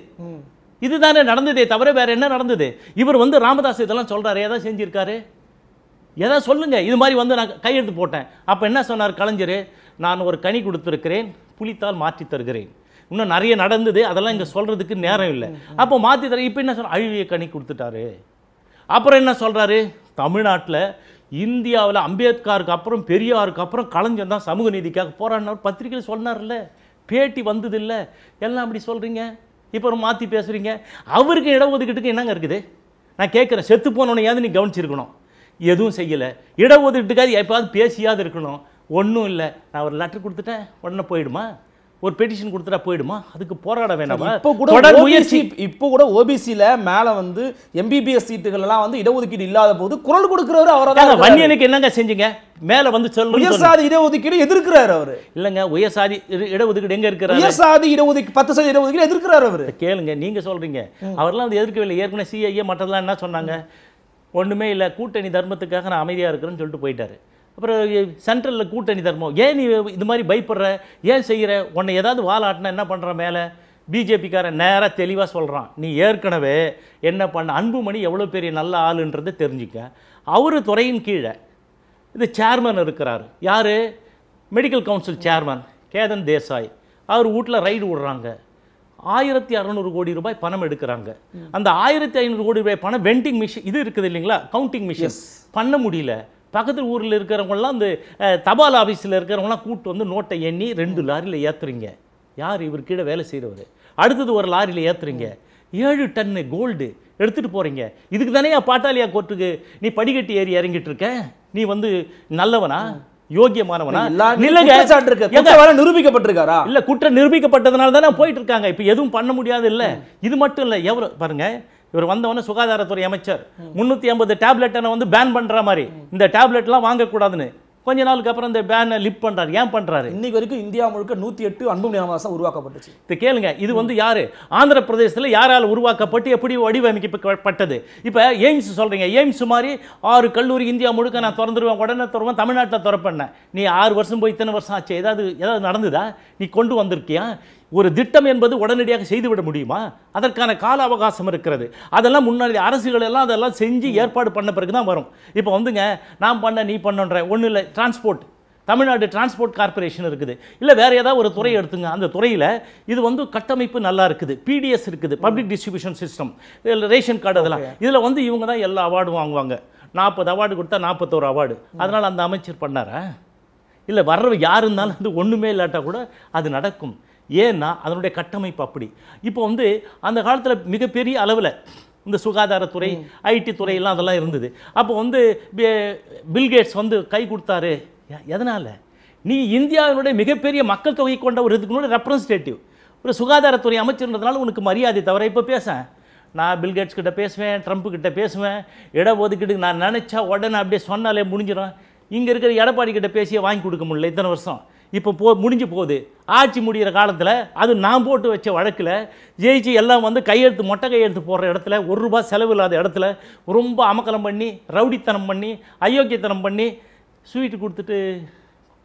இதுதானே நடந்ததே தவிர வேற என்ன நடந்தது இவர் வந்து ராமதாஸ் இதெல்லாம் சொல்றாரு ஏதாவது செஞ்சிருக்காரு ஏதாவது சொல்லுங்க இது மாதிரி வந்து நான் கையெழுத்து போட்டேன் அப்போ என்ன சொன்னார் கலைஞர் நான் ஒரு கனி கொடுத்துருக்கிறேன் புளித்தால் மாற்றி தருகிறேன் இன்னும் நிறைய நடந்தது அதெல்லாம் இங்கே சொல்கிறதுக்கு நேரம் இல்லை அப்போ மாற்றி தர இப்போ என்ன சொல்ல அழிவிய கணி கொடுத்துட்டாரு அப்புறம் என்ன சொல்கிறாரு தமிழ்நாட்டில் இந்தியாவில் அம்பேத்கருக்கு அப்புறம் பெரியாருக்கு அப்புறம் கலைஞர் தான் சமூக நீதிக்காக போராடினவர் பத்திரிகையில் சொன்னார்ல பேட்டி வந்ததில்லை எல்லாம் அப்படி சொல்கிறீங்க இப்போ மாற்றி பேசுகிறீங்க அவருக்கு இடஒதுக்கீட்டுக்கு என்னங்க இருக்குது நான் கேட்குறேன் செத்து போனோன்னையாவது நீ கவனிச்சிருக்கணும் எதுவும் செய்யலை இடஒதுக்கீட்டுக்காவது எப்போயாவது பேசியாவது இருக்கணும் ஒன்றும் இல்லை நான் ஒரு லெட்டர் கொடுத்துட்டேன் உடனே போயிடுமா ஒரு பெட்டிஷன் கொடுத்துட்டா போயிடுமா அதுக்கு போராட வேணாமா இப்போ கூட முயற்சி இப்போ கூட ஓபிசியில் மேலே வந்து எம்பிபிஎஸ் சீட்டுகள்லாம் வந்து இடஒதுக்கீடு இல்லாத போது குரல் கொடுக்குறவர் அவரை தான் வன்னியனுக்கு என்னங்க செஞ்சீங்க மேலே வந்து சொல்லு உயர்சாதி இடஒதுக்கீடு எதிர்க்கிறார் அவர் இல்லைங்க உயர்சாதி இடஒதுக்கீடு எங்கே இருக்கிறார் உயர்சாதி இடஒதுக்கீடு பத்து சதவீத இடஒதுக்கீடு எதிர்க்கிறார் அவர் கேளுங்க நீங்கள் சொல்கிறீங்க அவர்லாம் வந்து எதிர்க்கவில்லை ஏற்கனவே சிஐஏ மற்றதெல்லாம் என்ன சொன்னாங்க ஒன்றுமே இல்லை கூட்டணி தர்மத்துக்காக நான் அமைதியாக இருக்கிறேன்னு சொல்லிட்டு போயிட்டாரு அப்புறம் சென்ட்ரலில் கூட்டணி தர்மம் ஏன் நீ இது மாதிரி பயப்படுற ஏன் செய்கிற உன்னை ஏதாவது வாலாட்டினா என்ன பண்ணுற மேலே பிஜேபிக்காரன் நேராக தெளிவாக சொல்கிறான் நீ ஏற்கனவே என்ன பண்ண அன்புமணி எவ்வளோ பெரிய நல்ல ஆளுன்றதை தெரிஞ்சுக்க அவர் துறையின் கீழே இது சேர்மன் இருக்கிறார் யார் medical council chairman Ketan Desai அவர் வீட்டில் ரைடு விடுறாங்க ஆயிரத்தி அறநூறு கோடி ரூபாய் பணம் எடுக்கிறாங்க அந்த ஆயிரத்தி ஐநூறு கோடி ரூபாய் பணம் வெண்டிங் மிஷின் இது இருக்குது இல்லைங்களா கவுண்டிங் மிஷின் பண்ண முடியல பக்கத்து ஊரில் இருக்கிறவங்களாம் அந்த தபால் ஆஃபீஸில் இருக்கிறவங்களாம் கூப்பிட்டு வந்து நோட்டை எண்ணி ரெண்டு லாரியில் ஏற்றுறீங்க யார் இவர் கீழே வேலை செய்கிறவர் அடுத்தது ஒரு லாரியில் ஏற்றுறீங்க ஏழு டன்னு கோல்டு எடுத்துகிட்டு போகிறீங்க இதுக்கு தானே பாட்டாளியா கோர்ட்டுக்கு நீ படிக்கட்டு ஏறி இறங்கிட்டு இருக்க நீ வந்து நல்லவனா யோகியமானவனா நிரூபிக்கப்பட்டிருக்காரா இல்ல குற்றம் நிரூபிக்கப்பட்டதுனால தானே போயிட்டு இருக்காங்க இப்ப எதுவும் பண்ண முடியாது இல்ல இது மட்டும் இல்ல எவ்வளவு பாருங்க இவர் வந்தவொடனே சுகாதாரத்துறை அமைச்சர் முந்நூற்றி ஐம்பது டேப்லெட்டை வந்து பேன் பண்ணுற மாதிரி இந்த டேப்லெட்லாம் வாங்கக்கூடாதுன்னு கொஞ்ச நாளுக்கு அப்புறம் இந்த பேனை லிப் பண்ணுறாரு ஏன் பண்ணுறாரு இன்றைக்கு வரைக்கும் இந்தியா முழுக்க நூற்றி எட்டு அன்பு நியமாசம் உருவாக்கப்பட்டுச்சு இது கேளுங்க இது வந்து யார் ஆந்திர பிரதேசத்தில் யாரால் உருவாக்கப்பட்டு எப்படி வடிவமைக்கப்பட்டது இப்போ எய்ம்ஸ் சொல்கிறீங்க எய்ம்ஸ் மாதிரி ஆறு கல்லூரி இந்தியா முழுக்க நான் திறந்துருவேன் உடனே திறவேன் தமிழ்நாட்டில் திறப்பேன் நீ ஆறு வருஷம் போய் இத்தனை வருஷம் ஆச்சு ஏதாவது ஏதாவது நடந்ததா நீ கொண்டு வந்திருக்கியா ஒரு திட்டம் என்பது உடனடியாக செய்துவிட முடியுமா அதற்கான கால அவகாசம் இருக்கிறது அதெல்லாம் முன்னாடி அரசுகள் எல்லாம் அதெல்லாம் செஞ்சு ஏற்பாடு பண்ண பிறகு தான் வரும் இப்போ வந்துங்க நான் பண்ண நீ பண்ணன்ற ஒன்றும் இல்லை டிரான்ஸ்போர்ட் தமிழ்நாடு டிரான்ஸ்போர்ட் கார்பரேஷன் இருக்குது இல்லை வேறு ஏதாவது ஒரு துறை எடுத்துங்க அந்த துறையில் இது வந்து கட்டமைப்பு நல்லா இருக்குது பிடிஎஸ் இருக்குது public distribution system ration card அதெல்லாம் இதில் வந்து இவங்க தான் எல்லா அவார்டும் வாங்குவாங்க நாற்பது அவார்டு கொடுத்தா நாற்பத்தோரு அவார்டு அதனால் அந்த அமைச்சர் பண்ணாரா இல்லை வர்ற யாருந்தாலும் இருந்தாலும் ஒன்றுமே இல்லாட்டா கூட அது நடக்கும் ஏன்னா அதனுடைய கட்டமைப்பு அப்படி இப்போ வந்து அந்த காலத்தில் மிகப்பெரிய அளவில் இந்த சுகாதாரத்துறை ஐடி துறையெல்லாம் அதெல்லாம் இருந்தது அப்போ வந்து பில்கேட்ஸ் வந்து கை கொடுத்தாரு எதனால் நீ இந்தியாவினுடைய மிகப்பெரிய மக்கள் தொகை கொண்ட ஒரு இதுக்கு ரெப்ரசன்டேட்டிவ் ஒரு சுகாதாரத்துறை அமைச்சர்ன்றதுனால உனக்கு மரியாதை தவிர இப்போ பேசேன் நான் பில்கேட்ஸ் கிட்ட பேசுவேன் ட்ரம்ப் கிட்ட பேசுவேன் ஒதுக்கிட்டு நான் நினச்சா உடனே அப்படியே சொன்னாலே முடிஞ்சிடும் இங்கே இருக்கிற எடப்பாடி கிட்ட பேசியே வாங்கி கொடுக்க முடியல இத்தனை வருஷம் இப்போ போ முடிஞ்சு போகுது ஆட்சி முடிகிற காலத்தில் அது நான் போட்டு வச்ச வழக்கில் ஜெயிச்சு எல்லாம் வந்து கையெழுத்து மொட்டை கையெழுத்து போடுற இடத்துல ஒரு ரூபா செலவு இல்லாத இடத்துல ரொம்ப அமக்கலம் பண்ணி ரவுடித்தனம் பண்ணி அயோக்கியத்தனம் பண்ணி ஸ்வீட்டு கொடுத்துட்டு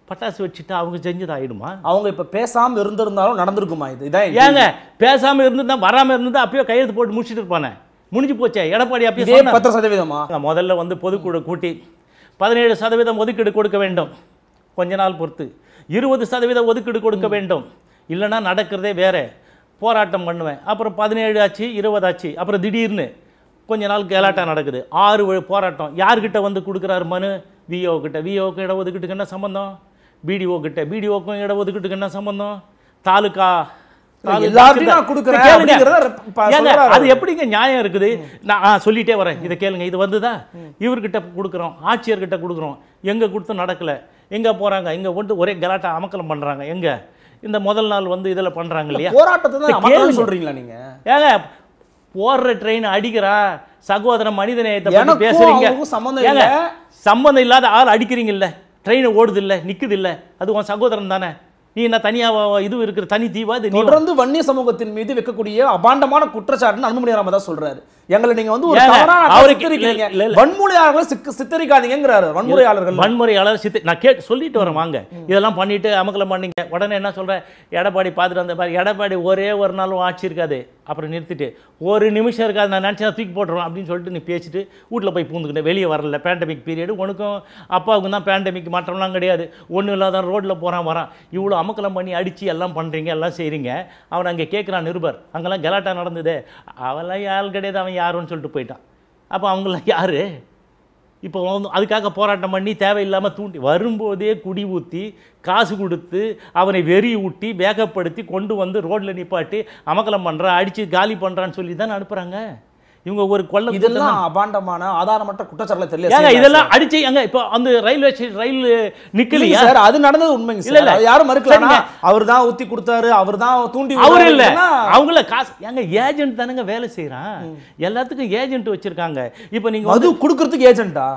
பட்டாசு வச்சுட்டு அவங்க செஞ்சது ஆகிடுமா அவங்க இப்போ பேசாமல் இருந்திருந்தாலும் நடந்திருக்குமா இது இதான் ஏங்க பேசாமல் இருந்திருந்தா வராமல் இருந்திருந்தா அப்பயோ கையெழுத்து போட்டு முடிச்சுட்டு இருப்பானே முடிஞ்சு போச்சே எடப்பாடி அப்படியே பத்து சதவீதமா முதல்ல வந்து பொதுக்குழு கூட்டி பதினேழு சதவீதம் ஒதுக்கீடு கொடுக்க வேண்டும் கொஞ்ச நாள் பொறுத்து இருபது சதவீதம் ஒதுக்கீடு கொடுக்க வேண்டும் இல்லைனா நடக்கிறதே வேறு போராட்டம் பண்ணுவேன் அப்புறம் பதினேழு ஆச்சு இருபதாச்சு அப்புறம் திடீர்னு கொஞ்ச நாள் கலாட்டா நடக்குது ஆறு போராட்டம் யார்கிட்ட வந்து கொடுக்குறாரு மனு விஓ கிட்ட விஓக்கு இடஒதுக்கீட்டுக்கு என்ன சம்மந்தம் பிடிஓ கிட்ட பிடிஓக்கும் இடஒதுக்கீட்டுக்கு என்ன சம்மந்தம் தாலுக்கா அது எப்படிங்க நியாயம் இருக்குது நான் சொல்லிட்டே வரேன் இதை கேளுங்க இது வந்துதான் இவர்கிட்ட கொடுக்குறோம் ஆட்சியர்கிட்ட கொடுக்குறோம் எங்க கொடுத்தும் நடக்கல எங்கே போகிறாங்க இங்கே வந்து ஒரே கலாட்டா அமக்கலம் பண்ணுறாங்க எங்கே இந்த முதல் நாள் வந்து இதில் பண்ணுறாங்க இல்லையா போராட்டத்தை சொல்கிறீங்களா நீங்கள் ஏங்க போடுற ட்ரெயின் அடிக்கிறா சகோதர மனித நேயத்தை பேசுறீங்க சம்மந்தம் ஏங்க சம்மந்தம் இல்லாத ஆள் அடிக்கிறீங்கல்ல ட்ரெயினை ஓடுது இல்லை நிற்குது இல்லை அது உன் சகோதரன் தானே நீ என்ன தனியாக இது இருக்கிற தனி தீவா இது தொடர்ந்து வன்னிய சமூகத்தின் மீது வைக்கக்கூடிய அபாண்டமான குற்றச்சாட்டுன்னு அன்புமணி ராமதாஸ் சொல்றாரு எங்களை நீங்க வந்து ஒரு அவருக்கு வன்முறையாளர்களை சித்தரிக்காதீங்கிறாரு வன்முறையாளர்கள் வன்முறையாளர் சித்தி நான் கேட்டு சொல்லிட்டு வரேன் வாங்க இதெல்லாம் பண்ணிட்டு அமக்கலம் பண்ணீங்க உடனே என்ன சொல்றேன் எடப்பாடி பார்த்துட்டு வந்த பாரு எடப்பாடி ஒரே ஒரு நாளும் ஆட்சி இருக்காது அப்புறம் நிறுத்திட்டு ஒரு நிமிஷம் இருக்காது நான் நினச்சா தூக்கி போட்டுருவோம் அப்படின்னு சொல்லிட்டு நீ பேசிட்டு வீட்டில் போய் பூந்துக்கிட்டேன் வெளியே வரல பேண்டமிக் பீரியடு உனக்கும் அப்பாவுக்கும் தான் பேண்டமிக் மாற்றம்லாம் கிடையாது ஒன்றும் இல்லாத ரோட்டில் போகிறான் வரான் இவ்வளோ அமக்கலம் பண்ணி அடித்து எல்லாம் பண்ணுறீங்க எல்லாம் செய்கிறீங்க அவன் அங்கே கேட்குறான் நிருபர் அங்கெல்லாம் கலாட்டா நடந்தது அவெல்லாம் யாரும் கிடையாது அவன் யாருன்னு சொல்லிட்டு போயிட்டான் அப்போ அவங்களாம் யார் இப்போ அதுக்காக போராட்டம் பண்ணி தேவையில்லாமல் தூண்டி வரும்போதே குடி ஊற்றி காசு கொடுத்து அவனை வெறி ஊட்டி வேகப்படுத்தி கொண்டு வந்து ரோட்டில் நிப்பாட்டி அமக்கலம் பண்ணுறான் அடித்து காலி பண்ணுறான்னு சொல்லி தானே அனுப்புகிறாங்க இவங்க ஒரு கொள்ள இதெல்லாம் அபாண்டமான ஆதாரமற்ற குற்றச்சாட்டுல தெரியல இதெல்லாம் அடிச்சு அங்க இப்போ அந்த ரயில்வே ரயில் நிக்கலையா சார் அது நடந்தது உண்மைங்க இல்ல இல்ல யாரும் மறுக்கல அவர் தான் ஊத்தி கொடுத்தாரு அவர் தான் தூண்டி அவர் இல்ல அவங்கள காசு எங்க ஏஜென்ட் தானங்க வேலை செய்யறான் எல்லாத்துக்கும் ஏஜென்ட் வச்சிருக்காங்க இப்போ நீங்க அது கொடுக்கறதுக்கு ஏஜென்ட்டா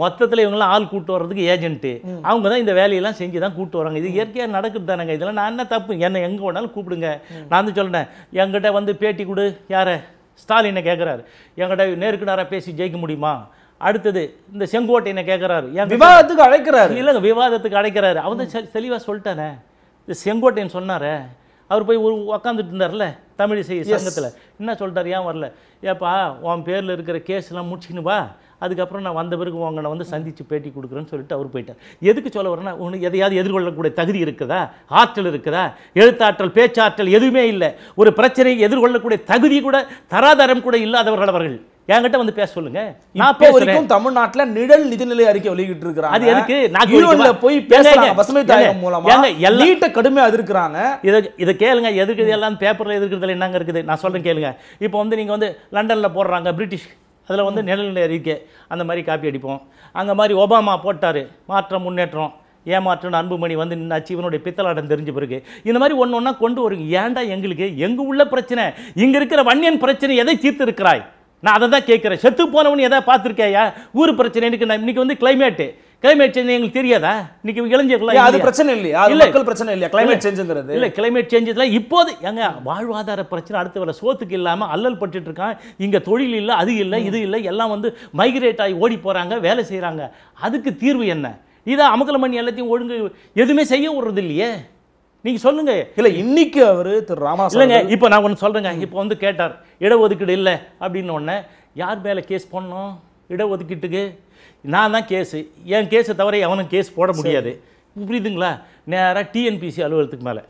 மொத்தத்தில் இவங்களாம் ஆள் கூட்டு வர்றதுக்கு ஏஜென்ட் அவங்க தான் இந்த வேலையெல்லாம் செஞ்சு தான் கூட்டு வராங்க இது இயற்கையாக நடக்குது தானேங்க இதெல்லாம் நான் என்ன தப்பு என்னை எங்கே வேணாலும் கூப்பிடுங்க நான் வந்து சொல்லிட்டேன் என்கிட்ட வந்து பேட்டி கொடு யாரை ஸ்டாலினை கேட்குறாரு என்கிட்ட நேருக்கு நேராக பேசி ஜெயிக்க முடியுமா அடுத்தது இந்த செங்கோட்டையனை கேட்குறாரு என் விவாதத்துக்கு அழைக்கிறாரு இல்லைங்க விவாதத்துக்கு அழைக்கிறாரு அவர் தெளிவாக சொல்லிட்டானே இந்த செங்கோட்டையன் சொன்னாரே அவர் போய் ஒரு உக்காந்துட்டு இருந்தார்ல தமிழிசை சங்கத்தில் என்ன சொல்லிட்டார் ஏன் வரல ஏப்பா உன் பேரில் இருக்கிற கேஸ்லாம் முடிச்சுன்னு வா அதுக்கப்புறம் நான் வந்த பிறகு உங்களை வந்து சந்தித்து பேட்டி கொடுக்குறேன்னு சொல்லிட்டு அவர் போயிட்டார் எதுக்கு சொல்ல வரேன்னா ஒன்று எதையாவது எதிர்கொள்ளக்கூடிய தகுதி இருக்குதா ஆற்றல் இருக்குதா எழுத்தாற்றல் பேச்சாற்றல் எதுவுமே இல்லை ஒரு பிரச்சனையை எதிர்கொள்ளக்கூடிய தகுதி கூட தராதரம் கூட இல்லாதவர்கள் அவர்கள் என்கிட்ட வந்து பேச சொல்லுங்க நான் பேசுறேன் தமிழ்நாட்டுல நிழல் நிதிநிலை அறிக்கை வெளியிட்டு இருக்கிறாங்க அது எதுக்கு நான் போய் பேசுறாங்க பசுமை தாயகம் மூலமா எல்லாம் கடுமையா எதிர்க்கிறாங்க இத இதை கேளுங்க எதுக்கு எல்லாம் பேப்பர்ல எதிர்க்கிறதுல என்னங்க இருக்குது நான் சொல்றேன் கேளுங்க இப்போ வந்து நீங்க வந்து லண்டன்ல போடுறாங்க பிரிட்டிஷ் அதில் வந்து நிழல்நிலை அறிக்கை அந்த மாதிரி காப்பி அடிப்போம் அங்கே மாதிரி ஒபாமா போட்டார் மாற்றம் முன்னேற்றம் ஏமாற்றுன்னு அன்புமணி வந்து நின்று இவனுடைய பித்தலாட்டம் தெரிஞ்ச பிறகு இந்த மாதிரி ஒன்று ஒன்றா கொண்டு வருங்க ஏன்டா எங்களுக்கு எங்கே உள்ள பிரச்சனை இங்கே இருக்கிற வன்னியன் பிரச்சனை எதை தீர்த்து இருக்கிறாய் நான் அதை தான் கேட்குறேன் செத்து போனவனு எதை பார்த்துருக்கேயா ஊர் பிரச்சனை இன்னைக்கு நான் வந்து கிளைமேட்டு கிளைமேட் சேஞ்ச் எங்களுக்கு தெரியாதா இன்னைக்கு இளைஞர்கள் அது பிரச்சனை இல்லையா இல்லை மக்கள் பிரச்சனை இல்லையா கிளைமேட் சேஞ்சுங்கிறது இல்லை கிளைமேட் சேஞ்சஸ்ல இப்போது எங்க வாழ்வாதார பிரச்சனை அடுத்து வர சோத்துக்கு இல்லாமல் அல்லல் பட்டுட்டு இருக்கான் இங்கே தொழில் இல்லை அது இல்லை இது இல்லை எல்லாம் வந்து மைக்ரேட் ஆகி ஓடி போகிறாங்க வேலை செய்கிறாங்க அதுக்கு தீர்வு என்ன இதை அமக்கல பண்ணி எல்லாத்தையும் ஒழுங்கு எதுவுமே செய்ய விடுறது இல்லையே நீங்க சொல்லுங்க இல்ல இன்னைக்கு அவரு திரு ராமா இல்லைங்க இப்போ நான் ஒன்று சொல்றேங்க இப்போ வந்து கேட்டார் இடஒதுக்கீடு இல்லை அப்படின்னு ஒன்று யார் மேலே கேஸ் பண்ணோம் இடஒதுக்கீட்டுக்கு நான் தான் கேஸு என் கேஸை தவிர எவனும் கேஸ் போட முடியாது புரியுதுங்களா நேராக டிஎன்பிசி அலுவலகத்துக்கு மேலே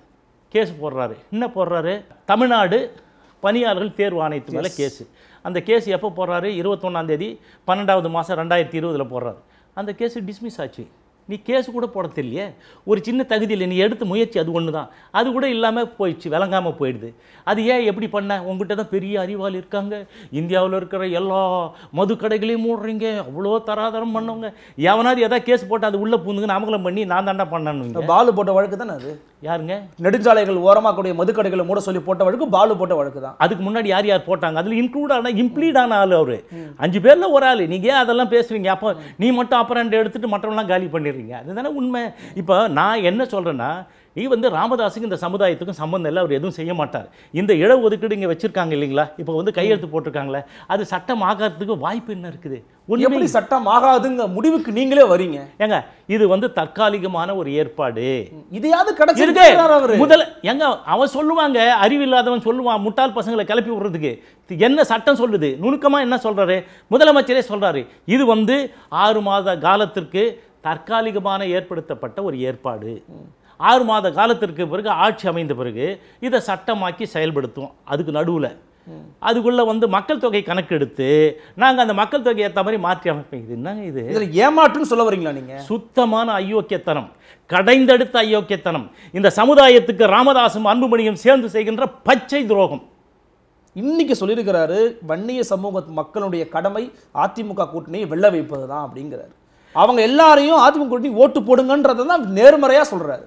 கேஸ் போடுறாரு என்ன போடுறாரு தமிழ்நாடு பணியாளர்கள் தேர்வு ஆணையத்து மேலே கேஸு அந்த கேஸ் எப்போ போடுறாரு இருபத்தொன்னாந்தேதி பன்னெண்டாவது மாதம் ரெண்டாயிரத்தி இருபதில் போடுறாரு அந்த கேஸு டிஸ்மிஸ் ஆச்சு நீ கேஸ் கூட போட தெரியலையே ஒரு சின்ன தகுதி இல்லை நீ எடுத்த முயற்சி அது ஒன்று தான் அது கூட இல்லாமல் போயிடுச்சு விளங்காமல் போயிடுது அது ஏன் எப்படி பண்ண உங்ககிட்ட தான் பெரிய அறிவாளி இருக்காங்க இந்தியாவில் இருக்கிற எல்லா மது கடைகளையும் மூடுறீங்க அவ்வளோ தராதரம் பண்ணவங்க எவனாவது எதாவது கேஸ் போட்டு அது உள்ளே பூந்துங்க அமகலம் பண்ணி நான் தாண்டா பண்ணணும் பால் போட்ட வழக்கு தானே அது யாருங்க நெடுஞ்சாலைகள் ஓரமாக கூடிய மதுக்கடைகளை மூட சொல்லி போட்ட வழக்கு பாலு போட்ட வழக்கு தான் அதுக்கு முன்னாடி யார் யார் போட்டாங்க அதில் இன்க்ளூட் ஆனால் இம்ப்ளீட் ஆன ஆள் அவர் அஞ்சு பேரில் ஒரு ஆள் நீங்கள் ஏன் அதெல்லாம் பேசுறீங்க அப்போ நீ மட்டும் அப்புறம் எடுத்துகிட்டு மற்றவங்களாம் காலி பண்ணிடுறீங்க அதுதானே உண்மை இப்போ நான் என்ன சொல்கிறேன்னா இது வந்து ராமதாஸுக்கு இந்த சமுதாயத்துக்கும் சம்மந்தம் இல்லை அவர் எதுவும் செய்ய மாட்டார் இந்த இடஒதுக்கீடு இங்கே வச்சுருக்காங்க இல்லைங்களா இப்போ வந்து கையெழுத்து போட்டிருக்காங்களே அது சட்டம் ஆகாததுக்கு வாய்ப்பு என்ன இருக்குது எப்படி சட்டம் ஆகாதுங்க முடிவுக்கு நீங்களே வரீங்க ஏங்க இது வந்து தற்காலிகமான ஒரு ஏற்பாடு இதையாவது அவர் முதல்ல எங்க அவன் சொல்லுவாங்க அறிவில்லாதவன் சொல்லுவான் முட்டாள் பசங்களை கிளப்பி விடுறதுக்கு என்ன சட்டம் சொல்லுது நுணுக்கமாக என்ன சொல்கிறாரு முதலமைச்சரே சொல்கிறாரு இது வந்து ஆறு மாத காலத்திற்கு தற்காலிகமான ஏற்படுத்தப்பட்ட ஒரு ஏற்பாடு ஆறு மாத காலத்திற்கு பிறகு ஆட்சி அமைந்த பிறகு இதை சட்டமாக்கி செயல்படுத்துவோம் அதுக்கு நடுவில் அதுக்குள்ளே வந்து மக்கள் தொகை கணக்கெடுத்து நாங்கள் அந்த மக்கள் தொகை ஏற்ற மாதிரி மாற்றி அமைப்போம் இது என்னங்க இது இதில் ஏமாற்றுன்னு சொல்ல வரீங்களா நீங்கள் சுத்தமான ஐயோக்கியத்தனம் கடைந்தெடுத்த ஐயோக்கியத்தனம் இந்த சமுதாயத்துக்கு ராமதாசும் அன்புமணியும் சேர்ந்து செய்கின்ற பச்சை துரோகம் இன்னைக்கு சொல்லியிருக்கிறாரு வன்னிய சமூக மக்களுடைய கடமை அதிமுக கூட்டணியை வெள்ள வைப்பது தான் அப்படிங்கிறாரு அவங்க எல்லாரையும் அதிமுக கூட்டணி ஓட்டு போடுங்கன்றதை தான் நேர்மறையாக சொல்கிறாரு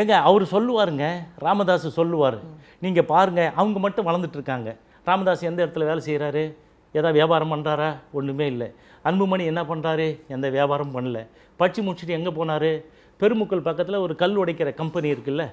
ஏங்க அவர் சொல்லுவாருங்க ராமதாஸ் சொல்லுவார் நீங்கள் பாருங்கள் அவங்க மட்டும் வளர்ந்துட்டுருக்காங்க ராமதாஸ் எந்த இடத்துல வேலை செய்கிறாரு ஏதாவது வியாபாரம் பண்ணுறாரா ஒன்றுமே இல்லை அன்புமணி என்ன பண்ணுறாரு எந்த வியாபாரம் பண்ணல பட்சி முடிச்சுட்டு எங்கே போனார் பெருமக்கள் பக்கத்தில் ஒரு கல் உடைக்கிற கம்பெனி இருக்குல்ல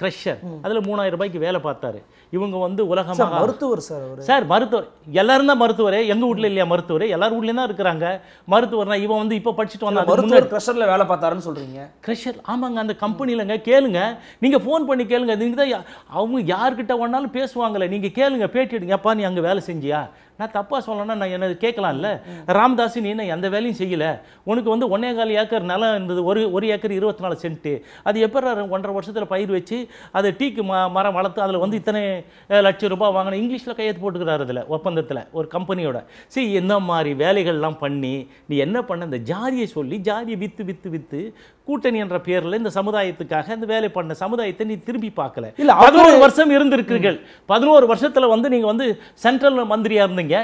க்ரஷர் அதில் மூணாயிரம் ரூபாய்க்கு வேலை பார்த்தாரு இவங்க வந்து உலகமாக மருத்துவர் சார் சார் மருத்துவர் எல்லாரும் தான் மருத்துவர் எங்கள் வீட்டில் இல்லையா மருத்துவர் எல்லார் வீட்லேயும் தான் இருக்கிறாங்க மருத்துவர்னா இவன் வந்து இப்போ படிச்சுட்டு வந்தாங்க மருத்துவர் க்ரெஷரில் வேலை பார்த்தாருன்னு சொல்கிறீங்க க்ரெஷர் ஆமாங்க அந்த கம்பெனியிலங்க கேளுங்க நீங்கள் ஃபோன் பண்ணி கேளுங்க நீங்கள் தான் அவங்க யார்கிட்ட ஒன்றாலும் பேசுவாங்கல்ல நீங்கள் கேளுங்க பேட்டி எடுங்க அப்பா நீ அங்கே வேலை செஞ்சியா நான் தப்பாக சொல்லணும்னா நான் என்ன கேட்கலாம்ல ராமதாஸ் நீ என்ன எந்த வேலையும் செய்யலை உனக்கு வந்து ஒன்றே கால் ஏக்கர் நிலம் இருந்தது ஒரு ஒரு ஏக்கர் இருபத்தி நாலு சென்ட்டு அது எப்போ ஒன்றரை வருஷத்தில் பயிர் வச்சு அதை டீக்கு ம மரம் வளர்த்து அதில் வந்து இத்தனை லட்ச ரூபாய் வாங்கின இங்கிலீஷில் கையெழுத்து போட்டுக்கிறாரு அதில் ஒப்பந்தத்தில் ஒரு கம்பெனியோட சரி இந்த மாதிரி வேலைகள்லாம் பண்ணி நீ என்ன பண்ண இந்த ஜாதியை சொல்லி ஜாதியை விற்று விற்று விற்று கூட்டணி என்ற பேரில் இந்த சமுதாயத்துக்காக இந்த வேலை பண்ண சமுதாயத்தை நீ திரும்பி பார்க்கல இல்லை பதினோரு வருஷம் இருந்திருக்கிறீர்கள் பதினோரு வருஷத்தில் வந்து நீங்கள் வந்து சென்ட்ரல் மந்திரியாக இருந்தீங்க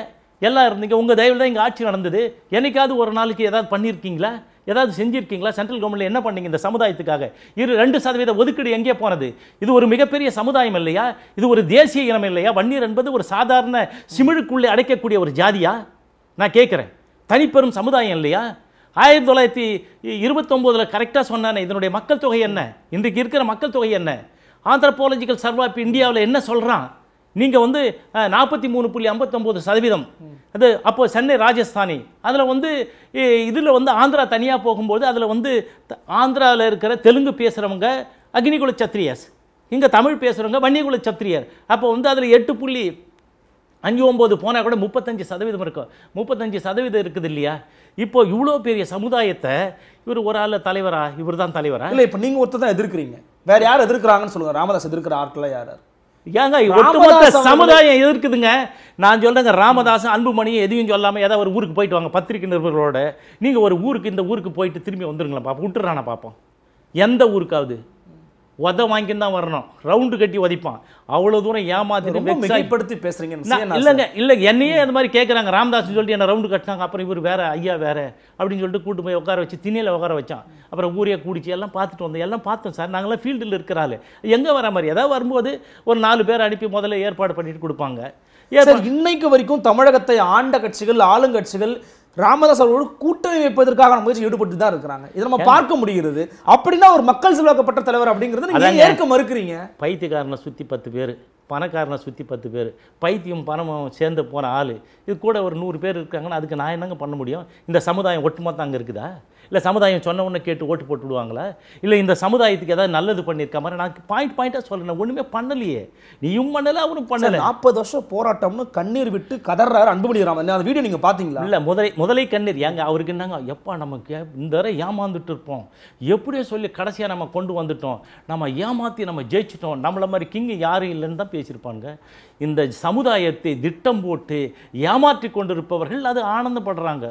எல்லாம் இருந்தீங்க உங்கள் தயவில் தான் இங்கே ஆட்சி நடந்தது என்னைக்காவது ஒரு நாளைக்கு ஏதாவது பண்ணியிருக்கீங்களா ஏதாவது செஞ்சுருக்கீங்களா சென்ட்ரல் கவர்மெண்ட்ல என்ன பண்ணீங்க இந்த சமுதாயத்துக்காக இரு ரெண்டு சதவீத ஒதுக்கீடு எங்கே போனது இது ஒரு மிகப்பெரிய சமுதாயம் இல்லையா இது ஒரு தேசிய இனம் இல்லையா வன்னியர் என்பது ஒரு சாதாரண சிமிழுக்குள்ளே அடைக்கக்கூடிய ஒரு ஜாதியா நான் கேட்குறேன் தனிப்பெரும் சமுதாயம் இல்லையா ஆயிரத்தி தொள்ளாயிரத்தி இருபத்தொம்போதில் கரெக்டாக சொன்னானே இதனுடைய மக்கள் தொகை என்ன இன்றைக்கு இருக்கிற மக்கள் தொகை என்ன ஆந்திரபாலஜிக்கல் சர்வாப் இந்தியாவில் என்ன சொல்கிறான் நீங்கள் வந்து நாற்பத்தி மூணு புள்ளி ஐம்பத்தொம்போது சதவீதம் அது அப்போ சென்னை ராஜஸ்தானி அதில் வந்து இதில் வந்து ஆந்திரா தனியாக போகும்போது அதில் வந்து ஆந்திராவில் இருக்கிற தெலுங்கு பேசுகிறவங்க அக்னிகுல சத்ரியாஸ் இங்கே தமிழ் பேசுகிறவங்க வன்னியகுல சத்திரியர் அப்போ வந்து அதில் எட்டு புள்ளி அஞ்சு ஒம்பது போனால் கூட முப்பத்தஞ்சு சதவீதம் இருக்கும் முப்பத்தஞ்சு சதவீதம் இருக்குது இல்லையா இப்போ இவ்வளோ பெரிய சமுதாயத்தை இவர் ஒரு ஆள் தலைவரா இவர் தான் தலைவரா இல்லை இப்போ நீங்கள் ஒருத்தர் தான் எதிர்க்கிறீங்க வேறு யார் எதிர்க்கிறாங்கன்னு சொல்லுங்கள் ராமதாஸ் எதிர்க்கிற ஆட்களாக யார் ஏங்க ஒட்டுமொத்த சமுதாயம் எதிர்க்குதுங்க நான் சொல்கிறேங்க ராமதாசன் அன்புமணி எதையும் சொல்லாமல் ஏதாவது ஒரு ஊருக்கு போயிட்டு வாங்க பத்திரிகை நிருபர்களோட நீங்கள் ஒரு ஊருக்கு இந்த ஊருக்கு போயிட்டு திரும்பி வந்துருங்களேன் பார்ப்போம் விட்டுறானா பார்ப்போம் எந்த ஊருக்காவது உத வாங்கின்னு தான் வரணும் ரவுண்டு கட்டி உதைப்பான் அவ்வளோ தூரம் ஏமாத்திட்டு மிகைப்படுத்தி பேசுகிறீங்க இல்லைங்க இல்லை என்னையே அந்த மாதிரி கேட்குறாங்க ராம்தாஸ் சொல்லிட்டு என்ன ரவுண்டு கட்டினாங்க அப்புறம் இவர் வேற ஐயா வேற அப்படின்னு சொல்லிட்டு கூட்டு போய் உட்கார வச்சு திணையில் உட்கார வச்சான் அப்புறம் ஊரே கூடிச்சு எல்லாம் பார்த்துட்டு வந்தோம் எல்லாம் பார்த்தோம் சார் நாங்களாம் ஃபீல்டில் இருக்கிறாள் எங்கே வர மாதிரி ஏதாவது வரும்போது ஒரு நாலு பேர் அனுப்பி முதல்ல ஏற்பாடு பண்ணிட்டு கொடுப்பாங்க இன்னைக்கு வரைக்கும் தமிழகத்தை ஆண்ட கட்சிகள் ஆளுங்கட்சிகள் ராமதாஸ் அவர்களோடு கூட்டணி வைப்பதற்காக முயற்சி ஈடுபட்டு தான் இருக்கிறாங்க இதை நம்ம பார்க்க முடிகிறது அப்படின்னா ஒரு மக்கள் செல்வாக்கப்பட்ட தலைவர் அப்படிங்கிறது நீங்கள் ஏற்க மறுக்கிறீங்க பைத்தியக்காரனை சுற்றி பத்து பேர் பணக்காரனை சுற்றி பத்து பேர் பைத்தியம் பணமும் சேர்ந்து போன ஆள் இது கூட ஒரு நூறு பேர் இருக்காங்கன்னா அதுக்கு நான் என்னங்க பண்ண முடியும் இந்த சமுதாயம் ஒட்டுமொத்தம் அங்கே இருக்குதா இல்லை சமுதாயம் சொன்ன ஒன்று கேட்டு ஓட்டு போட்டு விடுவாங்களா இல்லை இந்த சமுதாயத்துக்கு ஏதாவது நல்லது பண்ணியிருக்க மாதிரி நான் பாயிண்ட் பாயிண்ட்டாக சொல்கிறேன் ஒன்றுமே பண்ணலையே நீயும் பண்ணலை அவரும் பண்ணலை நாற்பது வருஷம் போராட்டம்னு கண்ணீர் விட்டு கதறாரு அன்பு பண்ணிடுறாங்க அந்த வீடியோ நீங்கள் பார்த்தீங்களா இல்லை முதலை முதலை கண்ணீர் ஏங்க அவருக்கு என்னங்க எப்பா நமக்கு இந்த வரை ஏமாந்துட்டு இருப்போம் எப்படியோ சொல்லி கடைசியாக நம்ம கொண்டு வந்துட்டோம் நம்ம ஏமாற்றி நம்ம ஜெயிச்சிட்டோம் நம்மளை மாதிரி கிங்கு யாரும் இல்லைன்னு தான் பேசியிருப்பாங்க இந்த சமுதாயத்தை திட்டம் போட்டு ஏமாற்றி கொண்டிருப்பவர்கள் அது ஆனந்தப்படுறாங்க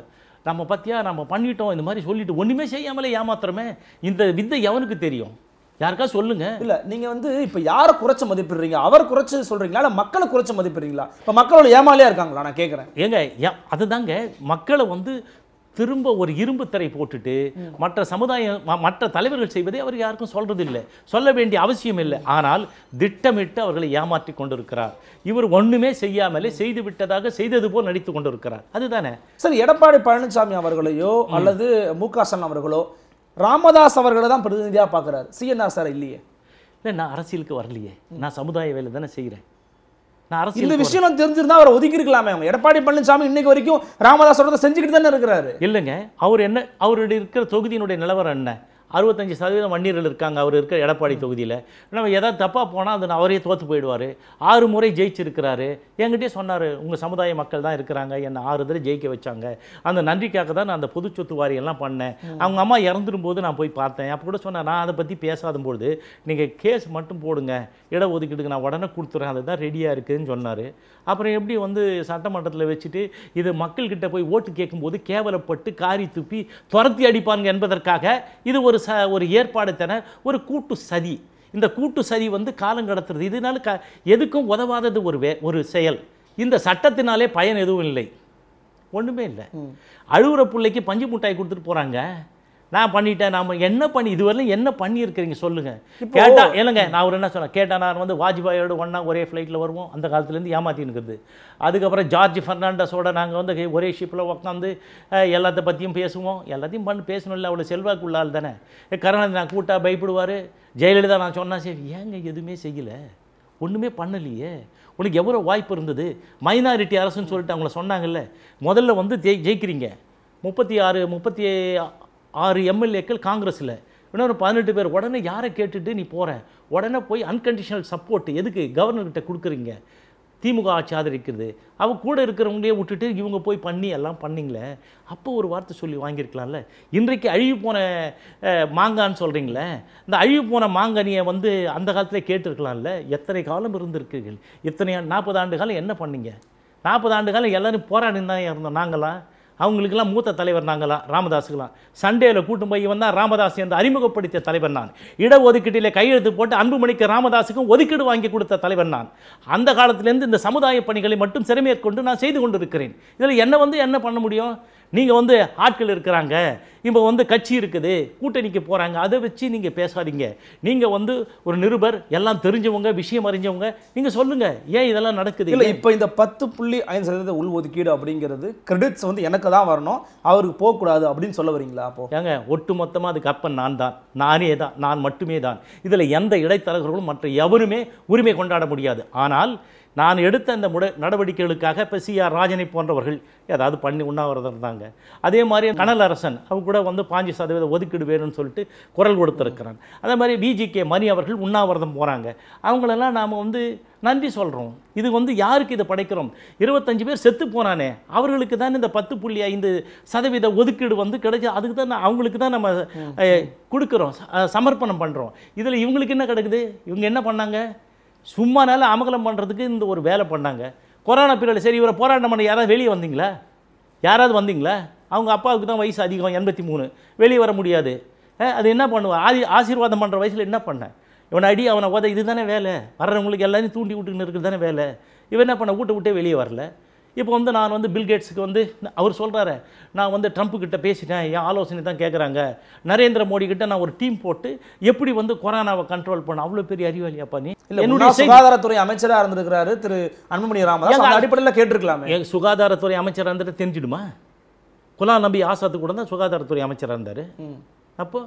நம்ம பற்றியா நம்ம பண்ணிட்டோம் இந்த மாதிரி சொல்லிட்டு ஒன்றுமே செய்யாமலே ஏமாத்திரமே இந்த வித்தை எவனுக்கு தெரியும் யாருக்கா சொல்லுங்க இல்ல நீங்க வந்து இப்ப யாரை குறைச்ச மதிப்பிடுறீங்க அவர் குறைச்சு சொல்றீங்களா இல்ல மக்களை குறைச்ச மதிப்பிடுறீங்களா இப்ப மக்களோட ஏமாலையாக இருக்காங்களா நான் கேட்குறேன் ஏங்க அதுதாங்க மக்களை வந்து திரும்ப ஒரு இரும்பு திரை போட்டுட்டு மற்ற சமுதாயம் மற்ற தலைவர்கள் செய்வதை அவர் யாருக்கும் சொல்றது இல்லை சொல்ல வேண்டிய அவசியம் இல்லை ஆனால் திட்டமிட்டு அவர்களை ஏமாற்றி கொண்டிருக்கிறார் இவர் ஒன்றுமே செய்யாமலே செய்து விட்டதாக செய்தது போல் நடித்து கொண்டிருக்கிறார் அதுதானே சரி எடப்பாடி பழனிசாமி அவர்களையோ அல்லது மு அவர்களோ ராமதாஸ் அவர்களை தான் பிரதிநிதியாக பார்க்குறாரு சிஎன்ஆர் சார் இல்லையே இல்லை நான் அரசியலுக்கு வரலையே நான் சமுதாய வேலை தானே செய்கிறேன் இந்த விஷயம் தெரிஞ்சிருந்தா அவர் இருக்கலாமே அவங்க எடப்பாடி பழனிசாமி இன்னைக்கு வரைக்கும் ராமதாஸ் செஞ்சுக்கிட்டு தானே இருக்கிறாரு இல்லைங்க அவர் என்ன அவருடைய இருக்கிற தொகுதியினுடைய நிலவரம் என்ன அறுபத்தஞ்சி சதவீதம் வன்னியர்கள் இருக்காங்க அவர் இருக்கிற எடப்பாடி தொகுதியில் நம்ம எதாவது தப்பாக போனால் அது அவரே தோற்று போயிடுவார் ஆறு முறை ஜெயிச்சிருக்கிறாரு என்கிட்டே சொன்னார் உங்கள் சமுதாய மக்கள் தான் இருக்கிறாங்க என்னை ஆறு தடவை ஜெயிக்க வச்சாங்க அந்த நன்றிக்காக தான் நான் அந்த பொது சொத்து வாரியெல்லாம் பண்ணேன் அவங்க அம்மா இறந்துடும் போது நான் போய் பார்த்தேன் அப்போ கூட சொன்னேன் நான் அதை பற்றி பேசாத நீங்கள் கேஸ் மட்டும் போடுங்க ஒதுக்கீடுக்கு நான் உடனே கொடுத்துறேன் அதுதான் ரெடியாக இருக்குதுன்னு சொன்னார் அப்புறம் எப்படி வந்து சட்டமன்றத்தில் வச்சுட்டு இது மக்கள்கிட்ட போய் ஓட்டு கேட்கும்போது கேவலப்பட்டு காரி துப்பி துரத்தி அடிப்பாங்க என்பதற்காக இது ஒரு ஒரு ச ஒரு ஏற்பாடு ஒரு கூட்டு சதி இந்த கூட்டு சதி வந்து காலம் கடத்துறது இதனால க எதுக்கும் உதவாதது ஒரு வே ஒரு செயல் இந்த சட்டத்தினாலே பயன் எதுவும் இல்லை ஒன்றுமே இல்லை அழுகுற பிள்ளைக்கு பஞ்சு முட்டாய் கொடுத்துட்டு போகிறாங்க நான் பண்ணிட்டேன் நாம் என்ன பண்ணி இதுவரையிலும் என்ன பண்ணியிருக்கிறீங்க சொல்லுங்கள் கேட்டால் இல்லைங்க நான் ஒரு என்ன சொன்னேன் கேட்டால் நான் வந்து வாஜ்பாயோட ஒன்றா ஒரே ஃப்ளைட்டில் வருவோம் அந்த காலத்துலேருந்து ஏமாற்றின்னு இருக்குது அதுக்கப்புறம் ஜார்ஜ் ஃபெர்னாண்டஸோட நாங்கள் வந்து ஒரே ஷிப்பில் உட்காந்து எல்லாத்த பற்றியும் பேசுவோம் எல்லாத்தையும் பண்ணி பேசணும்ல அவ்வளோ உள்ளால் தானே கருணாநிதி நான் கூட்டா பயப்படுவார் ஜெயலலிதா நான் சொன்னால் சரி ஏங்க எதுவுமே செய்யலை ஒன்றுமே பண்ணலையே உனக்கு எவ்வளோ வாய்ப்பு இருந்தது மைனாரிட்டி அரசுன்னு சொல்லிட்டு அவங்கள சொன்னாங்கல்ல முதல்ல வந்து ஜெயிக்கிறீங்க முப்பத்தி ஆறு முப்பத்தி ஆறு எம்எல்ஏக்கள் காங்கிரஸில் இன்னொரு பதினெட்டு பேர் உடனே யாரை கேட்டுட்டு நீ போகிற உடனே போய் அன்கண்டிஷனல் சப்போர்ட் எதுக்கு கவர்னர்கிட்ட கொடுக்குறீங்க திமுக ஆட்சி ஆதரிக்கிறது அவ கூட இருக்கிறவங்களே விட்டுட்டு இவங்க போய் பண்ணி எல்லாம் பண்ணிங்களே அப்போ ஒரு வார்த்தை சொல்லி வாங்கியிருக்கலாம்ல இன்றைக்கு அழிவு போன மாங்கான்னு சொல்கிறீங்களே இந்த அழிவு போன மாங்கனியை வந்து அந்த காலத்தில் கேட்டிருக்கலாம்ல எத்தனை காலம் இருந்திருக்கீர்கள் இத்தனை நாற்பது ஆண்டு காலம் என்ன பண்ணீங்க நாற்பது ஆண்டு காலம் எல்லோரும் போராடினா இருந்தோம் நாங்களாம் அவங்களுக்கெல்லாம் மூத்த தலைவர் நாங்களாம் ராமதாஸுக்கெல்லாம் சண்டேயில் கூட்டும் போய் வந்தால் ராமதாஸ் என்று அறிமுகப்படுத்திய தலைவர் நான் இடஒதுக்கீட்டில் கையெழுத்து போட்டு அன்புமணிக்கு ராமதாஸுக்கும் ஒதுக்கீடு வாங்கி கொடுத்த தலைவர் நான் அந்த காலத்திலேருந்து இந்த சமுதாய பணிகளை மட்டும் சிறமேற்கொண்டு நான் செய்து கொண்டிருக்கிறேன் இதில் என்ன வந்து என்ன பண்ண முடியும் நீங்கள் வந்து ஆட்கள் இருக்கிறாங்க இப்போ வந்து கட்சி இருக்குது கூட்டணிக்கு போகிறாங்க அதை வச்சு நீங்கள் பேசாதீங்க நீங்கள் வந்து ஒரு நிருபர் எல்லாம் தெரிஞ்சவங்க விஷயம் அறிஞ்சவங்க நீங்கள் சொல்லுங்கள் ஏன் இதெல்லாம் நடக்குது இல்லை இப்போ இந்த பத்து புள்ளி ஐந்து சதவீத உள்ஒதுக்கீடு அப்படிங்கிறது கிரெடிட்ஸ் வந்து எனக்கு தான் வரணும் அவருக்கு போகக்கூடாது அப்படின்னு சொல்ல வரீங்களா அப்போ ஏங்க ஒட்டு மொத்தமாக அதுக்கு அப்பன் நான் தான் நானே தான் நான் மட்டுமே தான் இதில் எந்த இடைத்தரகர்களும் மற்ற எவருமே உரிமை கொண்டாட முடியாது ஆனால் நான் எடுத்த அந்த முட நடவடிக்கைகளுக்காக இப்போ சிஆர் ராஜனை போன்றவர்கள் ஏதாவது பண்ணி உண்ணாவிரதம் இருந்தாங்க அதே மாதிரி கனல் அரசன் அவங்க கூட வந்து பாஞ்சு சதவீத ஒதுக்கீடு வேணும்னு சொல்லிட்டு குரல் கொடுத்துருக்கிறான் அதே மாதிரி பிஜிகே கே மணி அவர்கள் உண்ணாவிரதம் போகிறாங்க அவங்களெல்லாம் நாம் வந்து நன்றி சொல்கிறோம் இது வந்து யாருக்கு இதை படைக்கிறோம் இருபத்தஞ்சு பேர் செத்து போனானே அவர்களுக்கு தான் இந்த பத்து புள்ளி ஐந்து சதவீத ஒதுக்கீடு வந்து கிடைச்சி அதுக்கு தான் அவங்களுக்கு தான் நம்ம கொடுக்குறோம் சமர்ப்பணம் பண்ணுறோம் இதில் இவங்களுக்கு என்ன கிடைக்குது இவங்க என்ன பண்ணாங்க நல்ல அமகலம் பண்ணுறதுக்கு இந்த ஒரு வேலை பண்ணாங்க கொரோனா பீரியடில் சரி இவரை போராட்டம் பண்ண யாராவது வெளியே வந்தீங்களா யாராவது வந்தீங்களா அவங்க அப்பாவுக்கு தான் வயசு அதிகம் எண்பத்தி மூணு வெளியே வர முடியாது அது என்ன பண்ணுவோம் ஆதி ஆசீர்வாதம் பண்ணுற வயசில் என்ன பண்ணேன் இவனை அடி அவனை உத இது தானே வேலை வர்றவங்களுக்கு எல்லாத்தையும் தூண்டி விட்டுக்கின்னு இருக்கிறது தானே வேலை இவன் என்ன பண்ண வீட்டை விட்டே வெளியே வரல இப்போ வந்து நான் வந்து பில்கேட்ஸுக்கு வந்து அவர் சொல்கிறாரு நான் வந்து ட்ரம்ப் கிட்ட பேசிட்டேன் என் ஆலோசனை தான் கேட்குறாங்க நரேந்திர மோடி கிட்ட நான் ஒரு டீம் போட்டு எப்படி வந்து கொரோனாவை கண்ட்ரோல் பண்ண அவ்வளோ பெரிய அறிவாளியாப்பா நீ இல்லை என்னுடைய சுகாதாரத்துறை அமைச்சராக இருந்திருக்கிறாரு திரு அன்புமணி ராமதாஸ் அடிப்படையில் கேட்டிருக்கலாமே சுகாதாரத்துறை அமைச்சராக இருந்துட்டு தெரிஞ்சிடுமா குலாம் நம்பி ஆசாத்து கூட தான் சுகாதாரத்துறை அமைச்சராக இருந்தார் அப்போ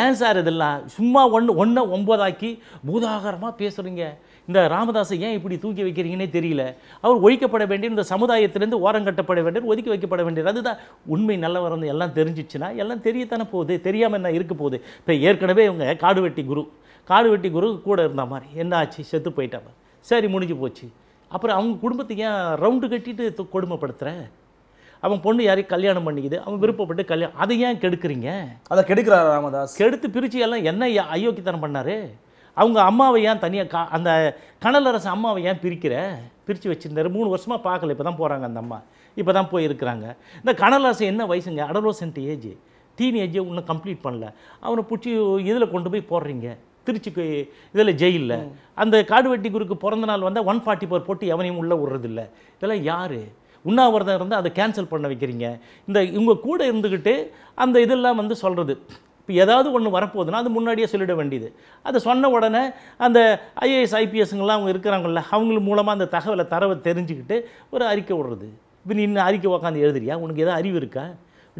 ஏன் சார் இதெல்லாம் சும்மா ஒன்று ஒன்றை ஒம்பதாக்கி பூதாகரமாக பேசுகிறீங்க இந்த ராமதாஸை ஏன் இப்படி தூக்கி வைக்கிறீங்கன்னே தெரியல அவர் ஒழிக்கப்பட வேண்டிய இந்த சமுதாயத்திலேருந்து ஓரம் கட்டப்பட வேண்டியது ஒதுக்கி வைக்கப்பட வேண்டியது அதுதான் உண்மை நல்லவரம் எல்லாம் தெரிஞ்சிச்சுன்னா எல்லாம் தெரியத்தானே போகுது தெரியாமல் என்ன இருக்க போகுது இப்போ ஏற்கனவே இவங்க காடுவெட்டி குரு காடுவெட்டி குரு கூட இருந்த மாதிரி என்ன ஆச்சு செத்து போயிட்டாங்க சரி முடிஞ்சு போச்சு அப்புறம் அவங்க குடும்பத்துக்கு ஏன் ரவுண்டு கட்டிட்டு கொடுமைப்படுத்துகிற அவன் பொண்ணு யாரையும் கல்யாணம் பண்ணிக்குது அவன் விருப்பப்பட்டு கல்யாணம் அதை ஏன் கெடுக்குறீங்க அதை கெடுக்கிறாரு ராமதாஸ் கெடுத்து பிரிச்சு எல்லாம் என்ன ஐயோக்கித்தனம் பண்ணாரு அவங்க அம்மாவை ஏன் தனியாக கா அந்த கனலரசு அம்மாவை ஏன் பிரிக்கிற பிரித்து வச்சுருந்தாரு மூணு வருஷமாக பார்க்கல இப்போ தான் போகிறாங்க அந்த அம்மா இப்போ தான் போயிருக்கிறாங்க இந்த கனலரசு என்ன வயசுங்க அடலோசன்ட் ஏஜ் டீன் ஏஜ் இன்னும் கம்ப்ளீட் பண்ணல அவனை பிடிச்சி இதில் கொண்டு போய் போடுறீங்க திருச்சிக்கு இதில் ஜெயிலில் அந்த காடுவெட்டி குருக்கு பிறந்த நாள் வந்தால் ஒன் ஃபார்ட்டி ஃபோர் போட்டு எவனையும் உள்ளே விடுறதில்ல இதெல்லாம் யார் உண்ணாவிரதம் இருந்தால் அதை கேன்சல் பண்ண வைக்கிறீங்க இந்த இவங்க கூட இருந்துக்கிட்டு அந்த இதெல்லாம் வந்து சொல்கிறது இப்போ ஏதாவது ஒன்று வரப்போகுதுன்னா அது முன்னாடியே சொல்லிட வேண்டியது அதை சொன்ன உடனே அந்த ஐஏஎஸ் ஐபிஎஸ்ங்கெல்லாம் அவங்க இருக்கிறாங்கல்ல அவங்களுக்கு மூலமாக அந்த தகவலை தரவை தெரிஞ்சுக்கிட்டு ஒரு அறிக்கை விடுறது இப்போ நீ இன்னும் அறிக்கை உக்காந்து எழுதுறியா உனக்கு எதாவது அறிவு இருக்கா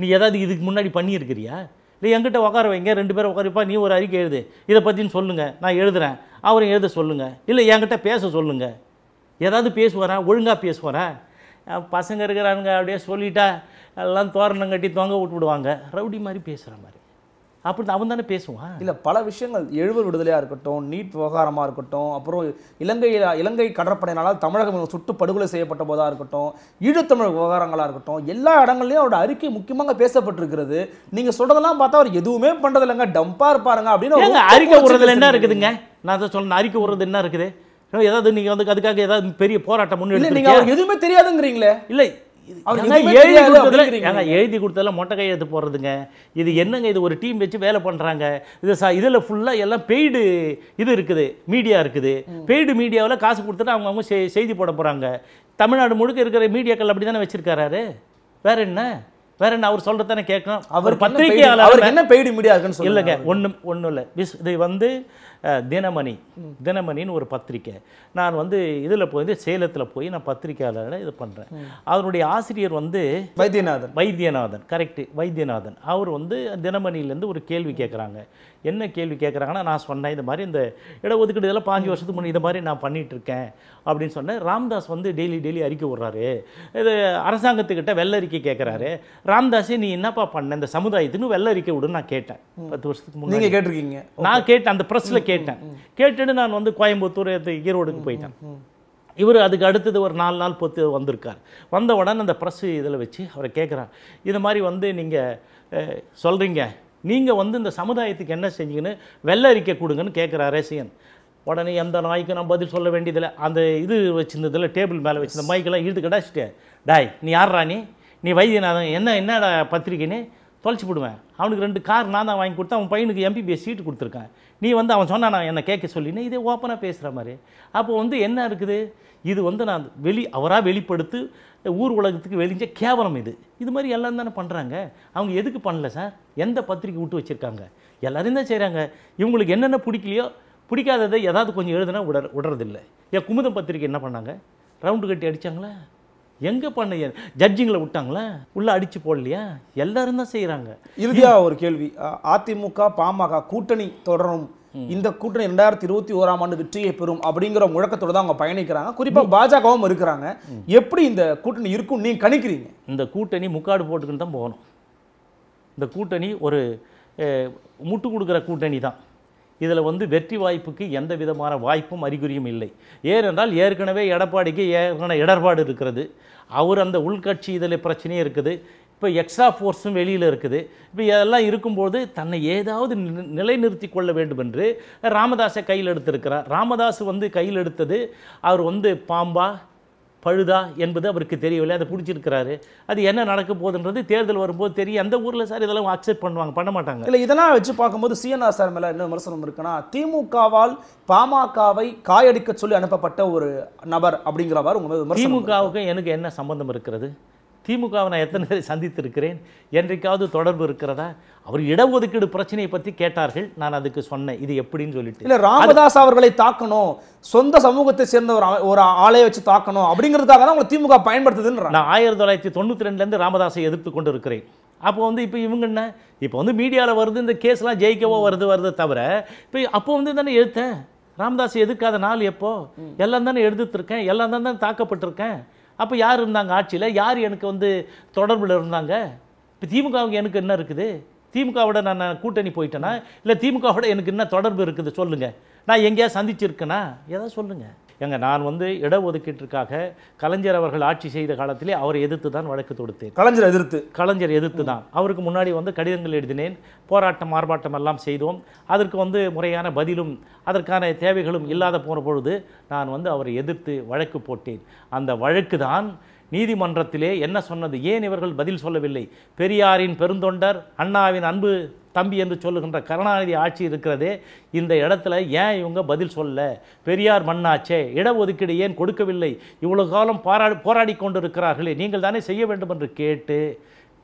நீ ஏதாவது இதுக்கு முன்னாடி பண்ணியிருக்கிறியா இல்லை என்கிட்ட உட்கார வைங்க ரெண்டு பேரும் உட்காரிப்பா நீ ஒரு அறிக்கை எழுது இதை பற்றின்னு சொல்லுங்கள் நான் எழுதுகிறேன் அவரும் எழுத சொல்லுங்கள் இல்லை என்கிட்ட பேச சொல்லுங்கள் ஏதாவது பேசுவாரா ஒழுங்காக பேசுவாரன் பசங்க இருக்கிறானுங்க அப்படியே சொல்லிட்டா எல்லாம் தோரணம் கட்டி தொங்க விடுவாங்க ரவுடி மாதிரி பேசுகிற மாதிரி அப்படி அவன் தானே பேசுவான் இல்லை பல விஷயங்கள் எழுவர் விடுதலையாக இருக்கட்டும் நீட் விவகாரமாக இருக்கட்டும் அப்புறம் இலங்கை இலங்கை கடற்படையினால் தமிழகம் சுட்டு படுகொலை செய்யப்பட்ட போதாக இருக்கட்டும் ஈழத்தமிழ் விவகாரங்களாக இருக்கட்டும் எல்லா இடங்கள்லையும் அவரோட அறிக்கை முக்கியமாக பேசப்பட்டிருக்கிறது நீங்கள் சொல்கிறதெல்லாம் பார்த்தா அவர் எதுவுமே பண்ணுறதில்லைங்க டம்பாக இருப்பாருங்க அப்படின்னு அறிக்கை விடுறதுல என்ன இருக்குதுங்க நான் தான் சொன்னேன் அறிக்கை விடுறது என்ன இருக்குது ஏதாவது நீங்கள் வந்து அதுக்காக ஏதாவது பெரிய போராட்டம் முன்னெடுத்து நீங்கள் எதுவுமே தெரியாதுங்கிறீங்களே இல்லை எழுதி கொடுத்ததெல்லாம் மொட்டை கையெழுத்து போடுறதுங்க இது என்னங்க இது ஒரு டீம் வச்சு வேலை பண்ணுறாங்க இது சா இதில் ஃபுல்லாக எல்லாம் பெய்டு இது இருக்குது மீடியா இருக்குது பெய்டு மீடியாவில் காசு கொடுத்துட்டு அவங்கவுங்க செய்தி போட போகிறாங்க தமிழ்நாடு முழுக்க இருக்கிற மீடியாக்கள் அப்படி தானே வச்சிருக்காரு வேற என்ன வேற என்ன அவர் தானே கேட்கணும் அவர் பத்திரிகையாளர் என்ன பெய்டு மீடியா இருக்குன்னு இல்லைங்க ஒன்றும் ஒன்றும் இல்லை விஸ் இது வந்து தினமணி தினமணின்னு ஒரு பத்திரிக்கை நான் வந்து இதில் போய் சேலத்தில் போய் நான் பத்திரிக்கையாளர்கள் இது பண்ணுறேன் அவருடைய ஆசிரியர் வந்து வைத்தியநாதன் வைத்தியநாதன் கரெக்டு வைத்தியநாதன் அவர் வந்து தினமணிலேருந்து ஒரு கேள்வி கேட்குறாங்க என்ன கேள்வி கேட்குறாங்கன்னா நான் சொன்னேன் இந்த மாதிரி இந்த ஒதுக்கீடு இதெல்லாம் பாஞ்சு வருஷத்துக்கு முன்னே இந்த மாதிரி நான் பண்ணிகிட்ருக்கேன் அப்படின்னு சொன்னேன் ராம்தாஸ் வந்து டெய்லி டெய்லி அறிக்கை விட்றாரு இது அரசாங்கத்துக்கிட்ட வெள்ளறிக்கை கேட்குறாரு ராம்தாஸே நீ என்னப்பா பண்ண இந்த சமுதாயத்துக்கு வெள்ளறிக்கை விடுன்னு நான் கேட்டேன் பத்து வருஷத்துக்கு முன்னாடி நீங்கள் கேட்டிருக்கீங்க நான் கேட்டேன் அந்த ப்ரெஸ்ஸில் கேட்டேன் கேட்டுட்டு நான் வந்து கோயம்புத்தூர் ஈரோடுக்கு போயிட்டேன் இவர் அதுக்கு அடுத்தது ஒரு நாலு நாள் பொத்து வந்திருக்கார் வந்த உடனே அந்த ப்ரெஸ் இதில் வச்சு அவரை கேட்குறார் இது மாதிரி வந்து நீங்கள் சொல்கிறீங்க நீங்கள் வந்து இந்த சமுதாயத்துக்கு என்ன செஞ்சீங்கன்னு வெள்ளை அறிக்கை கொடுங்கன்னு கேட்குறார் அரசியன் உடனே எந்த நாய்க்கும் நான் பதில் சொல்ல வேண்டியதில்லை அந்த இது வச்சுருந்ததில் டேபிள் மேலே வச்சுருந்த மைக்கெல்லாம் இழுத்து கிடச்சிட்டேன் டாய் நீ யார் ராணி நீ வைத்தியநாதன் என்ன என்ன பத்திரிக்கைன்னு தொலைச்சி விடுவேன் அவனுக்கு ரெண்டு கார் நான் தான் வாங்கி கொடுத்தேன் அவன் பையனுக்கு எம்பிபிஎஸ் சீட்டு கொடுத்துருக்கேன் நீ வந்து அவன் சொன்னான் நான் என்னை கேட்க சொல்லினே இதே ஓப்பனாக பேசுகிற மாதிரி அப்போ வந்து என்ன இருக்குது இது வந்து நான் வெளி அவராக வெளிப்படுத்து ஊர் உலகத்துக்கு வெளிஞ்ச கேவலம் இது இது மாதிரி எல்லாம் தானே பண்ணுறாங்க அவங்க எதுக்கு பண்ணல சார் எந்த பத்திரிக்கை விட்டு வச்சுருக்காங்க எல்லோரும் தான் செய்கிறாங்க இவங்களுக்கு என்னென்ன பிடிக்கலையோ பிடிக்காததை ஏதாவது கொஞ்சம் எழுதுனா விட விடுறதில்லை என் குமுதம் பத்திரிக்கை என்ன பண்ணாங்க ரவுண்டு கட்டி அடித்தாங்களே எங்கே பண்ண ஜட்ஜிங்களை விட்டாங்களா உள்ளே அடித்து போடலையா எல்லாரும் தான் செய்கிறாங்க இறுதியாக ஒரு கேள்வி அதிமுக பாமக கூட்டணி தொடரும் இந்த கூட்டணி ரெண்டாயிரத்தி இருபத்தி ஓராம் ஆண்டு வெற்றியை பெறும் அப்படிங்கிற முழக்கத்தோடு தான் அவங்க பயணிக்கிறாங்க குறிப்பாக பாஜகவும் இருக்கிறாங்க எப்படி இந்த கூட்டணி இருக்கும் நீங்கள் கணிக்கிறீங்க இந்த கூட்டணி முக்காடு போட்டுக்கிட்டு தான் போகணும் இந்த கூட்டணி ஒரு முட்டு கொடுக்குற கூட்டணி தான் இதில் வந்து வெற்றி வாய்ப்புக்கு எந்த விதமான வாய்ப்பும் அறிகுறியும் இல்லை ஏனென்றால் ஏற்கனவே எடப்பாடிக்கு ஏற்கனவே இடர்பாடு இருக்கிறது அவர் அந்த உள்கட்சி இதில் பிரச்சனையும் இருக்குது இப்போ எக்ஸ்ட்ரா ஃபோர்ஸும் வெளியில் இருக்குது இப்போ இதெல்லாம் இருக்கும்போது தன்னை ஏதாவது நிலைநிறுத்தி கொள்ள வேண்டும் என்று ராமதாஸை கையில் எடுத்திருக்கிறார் ராமதாஸ் வந்து கையில் எடுத்தது அவர் வந்து பாம்பா பழுதா என்பது அவருக்கு தெரியவில்லை அதை பிடிச்சிருக்கிறாரு அது என்ன நடக்க போகுதுன்றது தேர்தல் வரும்போது தெரியும் அந்த ஊரில் சார் இதெல்லாம் அக்செப்ட் பண்ணுவாங்க பண்ண மாட்டாங்க இல்லை இதெல்லாம் வச்சு பார்க்கும்போது சிஎன்ஆர் சார் மேலே என்ன விமர்சனம் இருக்குன்னா திமுகவால் பாமகவை காயடிக்க சொல்லி அனுப்பப்பட்ட ஒரு நபர் அப்படிங்கிறவாறு உங்கள் திமுகவுக்கு எனக்கு என்ன சம்பந்தம் இருக்கிறது திமுகவை நான் எத்தனை பேரை சந்தித்திருக்கிறேன் என்றைக்காவது தொடர்பு இருக்கிறதா அவர் இடஒதுக்கீடு பிரச்சனையை பற்றி கேட்டார்கள் நான் அதுக்கு சொன்னேன் இது எப்படின்னு சொல்லிட்டு இல்லை ராமதாஸ் அவர்களை தாக்கணும் சொந்த சமூகத்தை சேர்ந்த ஒரு ஒரு ஆளை வச்சு தாக்கணும் அப்படிங்கிறதுக்காக தான் உங்களை திமுக பயன்படுத்துதுன்னு நான் ஆயிரத்தி தொள்ளாயிரத்தி தொண்ணூற்றி ரெண்டுலேருந்து ராமதாஸை எதிர்த்து கொண்டு இருக்கிறேன் அப்போ வந்து இப்போ இவங்க என்ன இப்போ வந்து மீடியாவில் வருது இந்த கேஸ்லாம் ஜெயிக்கவோ வருது வருது தவிர இப்போ அப்போ வந்து தானே எழுத்தேன் ராமதாஸ் எதுக்காத நாள் எப்போ எல்லாம் தானே எழுதிட்டுருக்கேன் எல்லாம் தான் தானே தாக்கப்பட்டிருக்கேன் அப்போ யார் இருந்தாங்க ஆட்சியில் யார் எனக்கு வந்து தொடர்பில் இருந்தாங்க இப்போ திமுகவுக்கு எனக்கு என்ன இருக்குது திமுகவோட நான் கூட்டணி போயிட்டேன்னா இல்லை திமுகவோட எனக்கு என்ன தொடர்பு இருக்குது சொல்லுங்கள் நான் எங்கேயாவது சந்திச்சிருக்கேனா ஏதாவது சொல்லுங்கள் எங்க நான் வந்து இடஒதுக்கீட்டிற்காக கலைஞர் அவர்கள் ஆட்சி செய்த காலத்திலே அவரை எதிர்த்து தான் வழக்கு தொடுத்தேன் கலைஞர் எதிர்த்து கலைஞர் எதிர்த்து தான் அவருக்கு முன்னாடி வந்து கடிதங்கள் எழுதினேன் போராட்டம் ஆர்ப்பாட்டம் எல்லாம் செய்தோம் அதற்கு வந்து முறையான பதிலும் அதற்கான தேவைகளும் இல்லாத போன பொழுது நான் வந்து அவரை எதிர்த்து வழக்கு போட்டேன் அந்த வழக்கு தான் நீதிமன்றத்திலே என்ன சொன்னது ஏன் இவர்கள் பதில் சொல்லவில்லை பெரியாரின் பெருந்தொண்டர் அண்ணாவின் அன்பு தம்பி என்று சொல்லுகின்ற கருணாநிதி ஆட்சி இருக்கிறதே இந்த இடத்துல ஏன் இவங்க பதில் சொல்ல பெரியார் மண்ணாச்சே இடஒதுக்கீடு ஏன் கொடுக்கவில்லை இவ்வளவு காலம் பாராடி போராடி கொண்டிருக்கிறார்களே நீங்கள் தானே செய்ய வேண்டும் என்று கேட்டு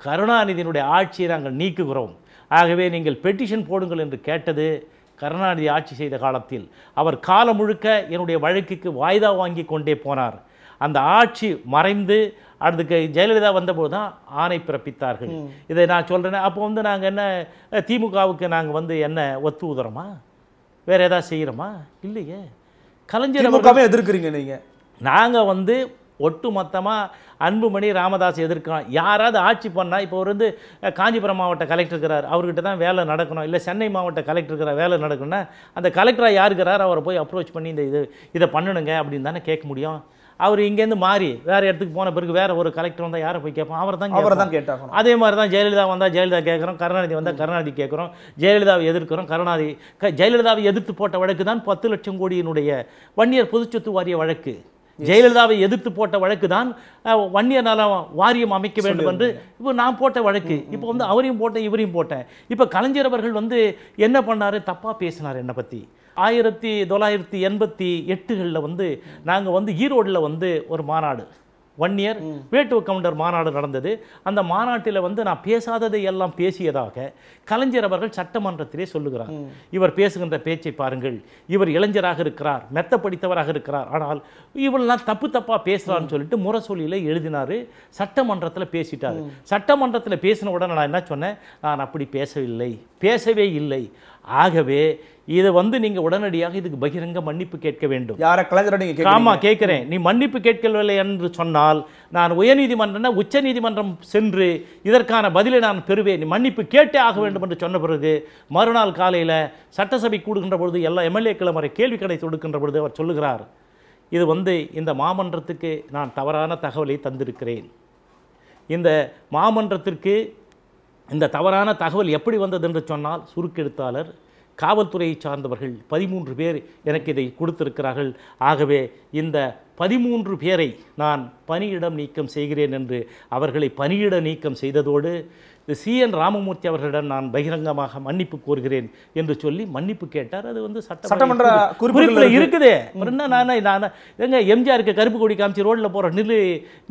கருணாநிதியினுடைய ஆட்சியை நாங்கள் நீக்குகிறோம் ஆகவே நீங்கள் பெட்டிஷன் போடுங்கள் என்று கேட்டது கருணாநிதி ஆட்சி செய்த காலத்தில் அவர் காலம் முழுக்க என்னுடைய வழக்குக்கு வாய்தா வாங்கி கொண்டே போனார் அந்த ஆட்சி மறைந்து அதுக்கு ஜெயலலிதா வந்தபோது தான் ஆணை பிறப்பித்தார்கள் இதை நான் சொல்கிறேன் அப்போ வந்து நாங்கள் என்ன திமுகவுக்கு நாங்கள் வந்து என்ன ஒத்து உதறோமா வேறு ஏதாவது செய்கிறோமா இல்லையே கலைஞர் எதிர்க்கிறீங்க நீங்கள் நாங்கள் வந்து ஒட்டு மொத்தமாக அன்புமணி ராமதாஸ் எதிர்க்கிறோம் யாராவது ஆட்சி பண்ணால் இப்போ ஒரு வந்து காஞ்சிபுரம் மாவட்ட கலெக்டர் இருக்கிறார் அவர்கிட்ட தான் வேலை நடக்கணும் இல்லை சென்னை மாவட்ட கலெக்டர் இருக்கிற வேலை நடக்கணும்னா அந்த கலெக்டராக யார் இருக்கிறார் அவரை போய் அப்ரோச் பண்ணி இந்த இது இதை பண்ணணுங்க அப்படின்னு தானே கேட்க முடியும் அவர் இங்கேருந்து மாறி வேறு இடத்துக்கு போன பிறகு வேறு ஒரு கலெக்டர் வந்தால் யாரை போய் கேட்போம் அவர் தான் அவர் தான் கேட்டாங்க அதே மாதிரி தான் ஜெயலலிதா வந்தால் ஜெயலலிதா கேட்குறோம் கருணாநிதி வந்தால் கருணாநிதி கேட்குறோம் ஜெயலலிதாவை எதிர்க்கிறோம் கருணாநிதி க ஜெயலலிதாவை எதிர்த்து போட்ட வழக்கு தான் பத்து லட்சம் கோடியினுடைய வன்னியர் பொதுச்சொத்து வாரிய வழக்கு ஜெயலலிதாவை எதிர்த்து போட்ட வழக்கு தான் வன்னியர் நல வாரியம் அமைக்க வேண்டும் என்று இப்போ நான் போட்ட வழக்கு இப்போ வந்து அவரையும் போட்டேன் இவரையும் போட்டேன் இப்போ கலைஞர் அவர்கள் வந்து என்ன பண்ணார் தப்பாக பேசினார் என்னை பற்றி ஆயிரத்தி தொள்ளாயிரத்தி எண்பத்தி எட்டுகளில் வந்து நாங்கள் வந்து ஈரோடில் வந்து ஒரு மாநாடு ஒன் இயர் வேட்டுவ கவுண்டர் மாநாடு நடந்தது அந்த மாநாட்டில் வந்து நான் பேசாததை எல்லாம் பேசியதாக கலைஞர் அவர்கள் சட்டமன்றத்திலே சொல்லுகிறார் இவர் பேசுகின்ற பேச்சை பாருங்கள் இவர் இளைஞராக இருக்கிறார் மெத்த படித்தவராக இருக்கிறார் ஆனால் இவள்லாம் தப்பு தப்பாக பேசுகிறான்னு சொல்லிட்டு முரசொலியில் எழுதினார் சட்டமன்றத்தில் பேசிட்டார் சட்டமன்றத்தில் பேசின உடனே நான் என்ன சொன்னேன் நான் அப்படி பேசவில்லை பேசவே இல்லை ஆகவே இதை வந்து நீங்கள் உடனடியாக இதுக்கு பகிரங்க மன்னிப்பு கேட்க வேண்டும் யாரை கலைஞரை நீங்கள் ஆமாம் கேட்குறேன் நீ மன்னிப்பு கேட்கவில்லை என்று சொன்னால் நான் உயர்நீதிமன்றம் உச்ச நீதிமன்றம் சென்று இதற்கான பதிலை நான் பெறுவேன் நீ மன்னிப்பு கேட்டே ஆக வேண்டும் என்று சொன்ன பிறகு மறுநாள் காலையில் சட்டசபை கூடுகின்ற பொழுது எல்லா எம்எல்ஏக்களும் வரை கேள்வி கடை தொடுக்கின்ற பொழுது அவர் சொல்லுகிறார் இது வந்து இந்த மாமன்றத்துக்கு நான் தவறான தகவலை தந்திருக்கிறேன் இந்த மாமன்றத்திற்கு இந்த தவறான தகவல் எப்படி வந்தது என்று சொன்னால் சுருக்கெழுத்தாளர் காவல்துறையை சார்ந்தவர்கள் பதிமூன்று பேர் எனக்கு இதை கொடுத்திருக்கிறார்கள் ஆகவே இந்த பதிமூன்று பேரை நான் பணியிடம் நீக்கம் செய்கிறேன் என்று அவர்களை பணியிட நீக்கம் செய்ததோடு சி என் ராமமூர்த்தி அவர்களிடம் நான் பகிரங்கமாக மன்னிப்பு கோருகிறேன் என்று சொல்லி மன்னிப்பு கேட்டார் அது வந்து சட்ட சட்டமன்ற குறிப்பில் இருக்குது என்ன நான் நான் எங்க எம்ஜிஆருக்கு கருப்பு கொடி காமிச்சு ரோட்டில் போகிற நில்லு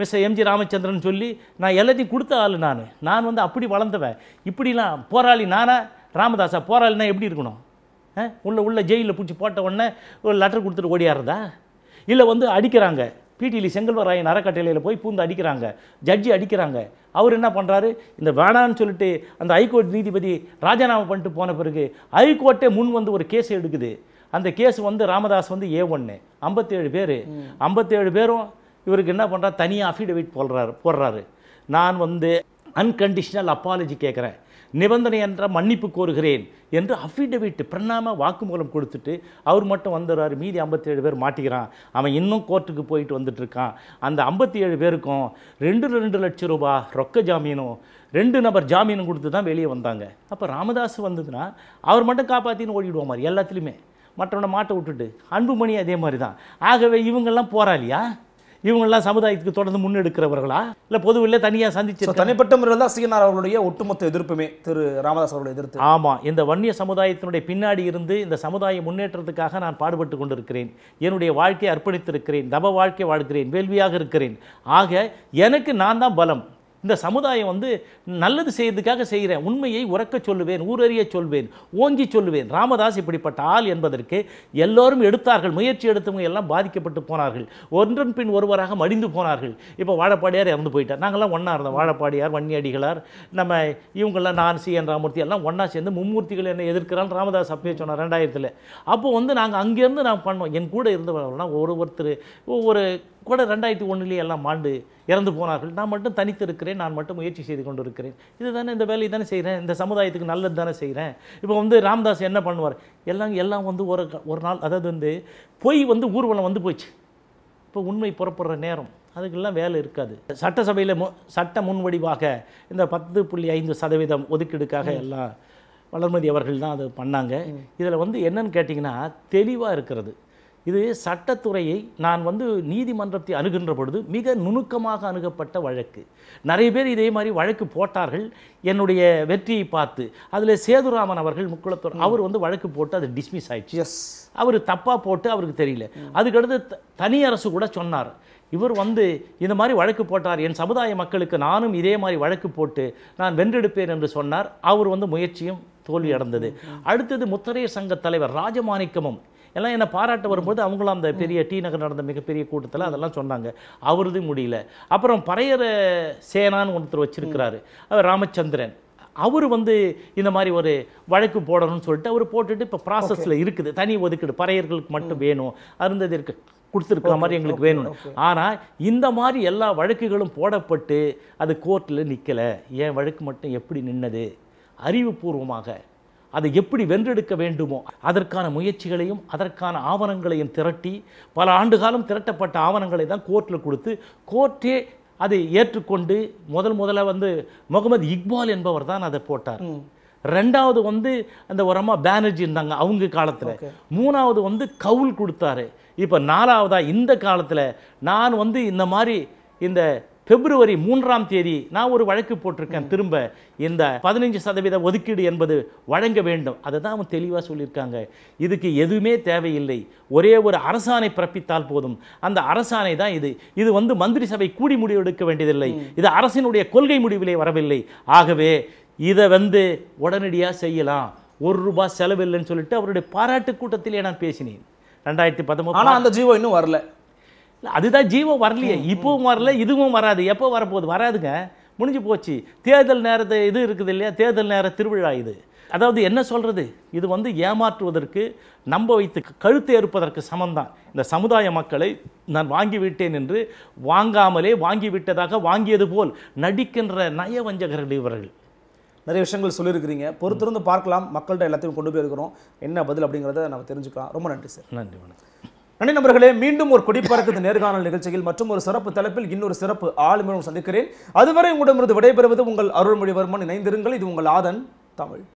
மிஸ் எம்ஜி ராமச்சந்திரன் சொல்லி நான் எல்லாத்தையும் கொடுத்த ஆள் நான் நான் வந்து அப்படி வளர்ந்தவன் இப்படிலாம் போராளி நானா ராமதாசா போராளினா எப்படி இருக்கணும் உள்ள உள்ள ஜெயிலில் பிடிச்சி போட்ட உடனே ஒரு லெட்டர் கொடுத்துட்டு ஓடியாருதா இல்லை வந்து அடிக்கிறாங்க பிடிலி செங்கல்வராயன் அறக்கட்டளையில் போய் பூந்து அடிக்கிறாங்க ஜட்ஜி அடிக்கிறாங்க அவர் என்ன பண்ணுறாரு இந்த வேணான்னு சொல்லிட்டு அந்த ஹைகோர்ட் நீதிபதி ராஜினாமா பண்ணிட்டு போன பிறகு ஹைகோர்ட்டே முன் வந்து ஒரு கேஸ் எடுக்குது அந்த கேஸ் வந்து ராமதாஸ் வந்து ஏ ஒன்று ஐம்பத்தேழு பேர் ஐம்பத்தேழு பேரும் இவருக்கு என்ன பண்ணுறாரு தனியாக அஃபிடவிட் போடுறாரு போடுறாரு நான் வந்து அன்கண்டிஷ்னல் அப்பாலஜி கேட்குறேன் நிபந்தனை என்ற மன்னிப்பு கோருகிறேன் என்று அஃபிடவிட் பிரணாம வாக்குமூலம் கொடுத்துட்டு அவர் மட்டும் வந்துடுறார் மீதி ஐம்பத்தி ஏழு பேர் மாட்டிக்கிறான் அவன் இன்னும் கோர்ட்டுக்கு போயிட்டு வந்துட்டுருக்கான் அந்த ஐம்பத்தி ஏழு பேருக்கும் ரெண்டு ரெண்டு லட்சம் ரூபா ரொக்க ஜாமீனும் ரெண்டு நபர் ஜாமீனும் கொடுத்து தான் வெளியே வந்தாங்க அப்போ ராமதாஸ் வந்ததுன்னா அவர் மட்டும் காப்பாற்றின்னு ஓடிடுவோம் மாதிரி எல்லாத்துலேயுமே மற்றவனை மாட்டை விட்டுட்டு அன்புமணி அதே மாதிரி தான் ஆகவே இவங்கெல்லாம் போராளியா இவங்கெல்லாம் சமுதாயத்துக்கு தொடர்ந்து முன்னெடுக்கிறவர்களா இல்லை பொதுவில் தனியாக சந்திச்சு தனிப்பட்ட முறையில் தான் சீனார் அவர்களுடைய ஒட்டுமொத்த எதிர்ப்புமே திரு ராமதாஸ் அவருடைய எதிர்ப்பு ஆமாம் இந்த வன்னிய சமுதாயத்தினுடைய பின்னாடி இருந்து இந்த சமுதாய முன்னேற்றத்துக்காக நான் பாடுபட்டு கொண்டிருக்கிறேன் என்னுடைய வாழ்க்கையை அர்ப்பணித்திருக்கிறேன் தப வாழ்க்கை வாழ்கிறேன் வேள்வியாக இருக்கிறேன் ஆக எனக்கு நான் தான் பலம் இந்த சமுதாயம் வந்து நல்லது செய்யறதுக்காக செய்கிறேன் உண்மையை உறக்க சொல்லுவேன் ஊரறிய சொல்வேன் ஓங்கி சொல்லுவேன் ராமதாஸ் இப்படிப்பட்ட ஆள் என்பதற்கு எல்லோரும் எடுத்தார்கள் முயற்சி எடுத்தவங்க எல்லாம் பாதிக்கப்பட்டு போனார்கள் ஒன்றன் பின் ஒருவராக மடிந்து போனார்கள் இப்போ வாழப்பாடியார் இறந்து போயிட்டார் நாங்கள்லாம் ஒன்றா இருந்தோம் வாழப்பாடியார் வன்னியடிகளார் நம்ம இவங்கெல்லாம் நான் சி என் ராமூர்த்தி எல்லாம் ஒன்றா சேர்ந்து மும்மூர்த்திகள் என்னை எதிர்க்கிறான் ராமதாஸ் அப்பயே சொன்னார் ரெண்டாயிரத்தில் அப்போ வந்து நாங்கள் அங்கேருந்து நான் பண்ணோம் என் கூட இருந்தவர்கள்னா ஒரு ஒருத்தர் ஒரு கூட ரெண்டாயிரத்தி ஒன்றுலேயே எல்லாம் ஆண்டு இறந்து போனார்கள் நான் மட்டும் தனித்து இருக்கிறேன் நான் மட்டும் முயற்சி செய்து கொண்டு இருக்கிறேன் இது தானே இந்த வேலையை தானே செய்கிறேன் இந்த சமுதாயத்துக்கு நல்லது தானே செய்கிறேன் இப்போ வந்து ராம்தாஸ் என்ன பண்ணுவார் எல்லாம் எல்லாம் வந்து ஒரு ஒரு நாள் அதாவது வந்து பொய் வந்து ஊர்வலம் வந்து போச்சு இப்போ உண்மை புறப்படுற நேரம் அதுக்கெல்லாம் வேலை இருக்காது சட்டசபையில் மு சட்ட முன்வடிவாக இந்த பத்து புள்ளி ஐந்து சதவீதம் ஒதுக்கீடுக்காக எல்லாம் வளர்மதி அவர்கள் தான் அதை பண்ணாங்க இதில் வந்து என்னன்னு கேட்டிங்கன்னா தெளிவாக இருக்கிறது இது சட்டத்துறையை நான் வந்து நீதிமன்றத்தை அணுகின்ற பொழுது மிக நுணுக்கமாக அணுகப்பட்ட வழக்கு நிறைய பேர் இதே மாதிரி வழக்கு போட்டார்கள் என்னுடைய வெற்றியை பார்த்து அதில் சேதுராமன் அவர்கள் முக்குளத்தோர் அவர் வந்து வழக்கு போட்டு அது டிஸ்மிஸ் ஆயிடுச்சு எஸ் அவர் தப்பாக போட்டு அவருக்கு தெரியல அதுக்கடுத்து தனி அரசு கூட சொன்னார் இவர் வந்து இந்த மாதிரி வழக்கு போட்டார் என் சமுதாய மக்களுக்கு நானும் இதே மாதிரி வழக்கு போட்டு நான் வென்றெடுப்பேன் என்று சொன்னார் அவர் வந்து முயற்சியும் தோல்வி அடைந்தது அடுத்தது முத்தரையர் சங்க தலைவர் ராஜமாணிக்கமும் எல்லாம் என்னை பாராட்ட வரும்போது அவங்களும் அந்த பெரிய டி நகர் நடந்த மிகப்பெரிய கூட்டத்தில் அதெல்லாம் சொன்னாங்க அவரது முடியல அப்புறம் பறையற சேனான்னு ஒருத்தர் வச்சிருக்கிறாரு அவர் ராமச்சந்திரன் அவர் வந்து இந்த மாதிரி ஒரு வழக்கு போடணும்னு சொல்லிட்டு அவர் போட்டுட்டு இப்போ ப்ராசஸில் இருக்குது தனி ஒதுக்கீடு பறையர்களுக்கு மட்டும் வேணும் அருந்தது இருக்கு கொடுத்துருக்கிற மாதிரி எங்களுக்கு வேணும் ஆனால் இந்த மாதிரி எல்லா வழக்குகளும் போடப்பட்டு அது கோர்ட்டில் நிற்கலை என் வழக்கு மட்டும் எப்படி நின்னது அறிவுபூர்வமாக அதை எப்படி வென்றெடுக்க வேண்டுமோ அதற்கான முயற்சிகளையும் அதற்கான ஆவணங்களையும் திரட்டி பல ஆண்டு காலம் திரட்டப்பட்ட ஆவணங்களை தான் கோர்ட்டில் கொடுத்து கோர்ட்டே அதை ஏற்றுக்கொண்டு முதல் முதல்ல வந்து முகமது இக்பால் என்பவர் தான் அதை போட்டார் ரெண்டாவது வந்து அந்த உரமா பேனர்ஜி இருந்தாங்க அவங்க காலத்தில் மூணாவது வந்து கவுல் கொடுத்தாரு இப்போ நாலாவதாக இந்த காலத்தில் நான் வந்து இந்த மாதிரி இந்த பிப்ரவரி மூன்றாம் தேதி நான் ஒரு வழக்கு போட்டிருக்கேன் திரும்ப இந்த பதினஞ்சு சதவீத ஒதுக்கீடு என்பது வழங்க வேண்டும் அதை தான் அவன் தெளிவாக சொல்லியிருக்காங்க இதுக்கு எதுவுமே தேவையில்லை ஒரே ஒரு அரசாணை பிறப்பித்தால் போதும் அந்த அரசாணை தான் இது இது வந்து மந்திரி சபை கூடி முடிவெடுக்க வேண்டியதில்லை இது அரசினுடைய கொள்கை முடிவிலே வரவில்லை ஆகவே இதை வந்து உடனடியாக செய்யலாம் ஒரு ரூபாய் செலவில்லைன்னு சொல்லிட்டு அவருடைய பாராட்டு கூட்டத்திலே நான் பேசினேன் ரெண்டாயிரத்தி பத்தொன்பது ஆனால் அந்த ஜீவோ இன்னும் வரல அதுதான் ஜீவம் வரலையே இப்போவும் வரல இதுவும் வராது எப்போ வரப்போகுது வராதுங்க முடிஞ்சு போச்சு தேர்தல் நேரத்தை இது இருக்குது இல்லையா தேர்தல் நேர திருவிழா இது அதாவது என்ன சொல்கிறது இது வந்து ஏமாற்றுவதற்கு நம்ப வைத்து கழுத்து ஏற்பதற்கு சமந்தான் இந்த சமுதாய மக்களை நான் வாங்கிவிட்டேன் என்று வாங்காமலே வாங்கிவிட்டதாக வாங்கியது போல் நடிக்கின்ற நயவஞ்சகர்கள் இவர்கள் நிறைய விஷயங்கள் சொல்லியிருக்கிறீங்க பொறுத்திருந்து பார்க்கலாம் மக்கள்கிட்ட எல்லாத்தையும் கொண்டு போயிருக்கிறோம் என்ன பதில் அப்படிங்கிறத நம்ம தெரிஞ்சுக்கலாம் ரொம்ப நன்றி சார் நன்றி வணக்கம் நன்றி நண்பர்களே மீண்டும் ஒரு குடிப்பறக்குது நேர்காணல் நிகழ்ச்சியில் மற்றும் ஒரு சிறப்பு தலைப்பில் இன்னொரு சிறப்பு ஆளுமையும் சந்திக்கிறேன் அதுவரை உங்களிடமிருந்து விடைபெறுவது உங்கள் அருள்மொழிவர்மன் இணைந்திருங்கள் இது உங்கள் ஆதன் தமிழ்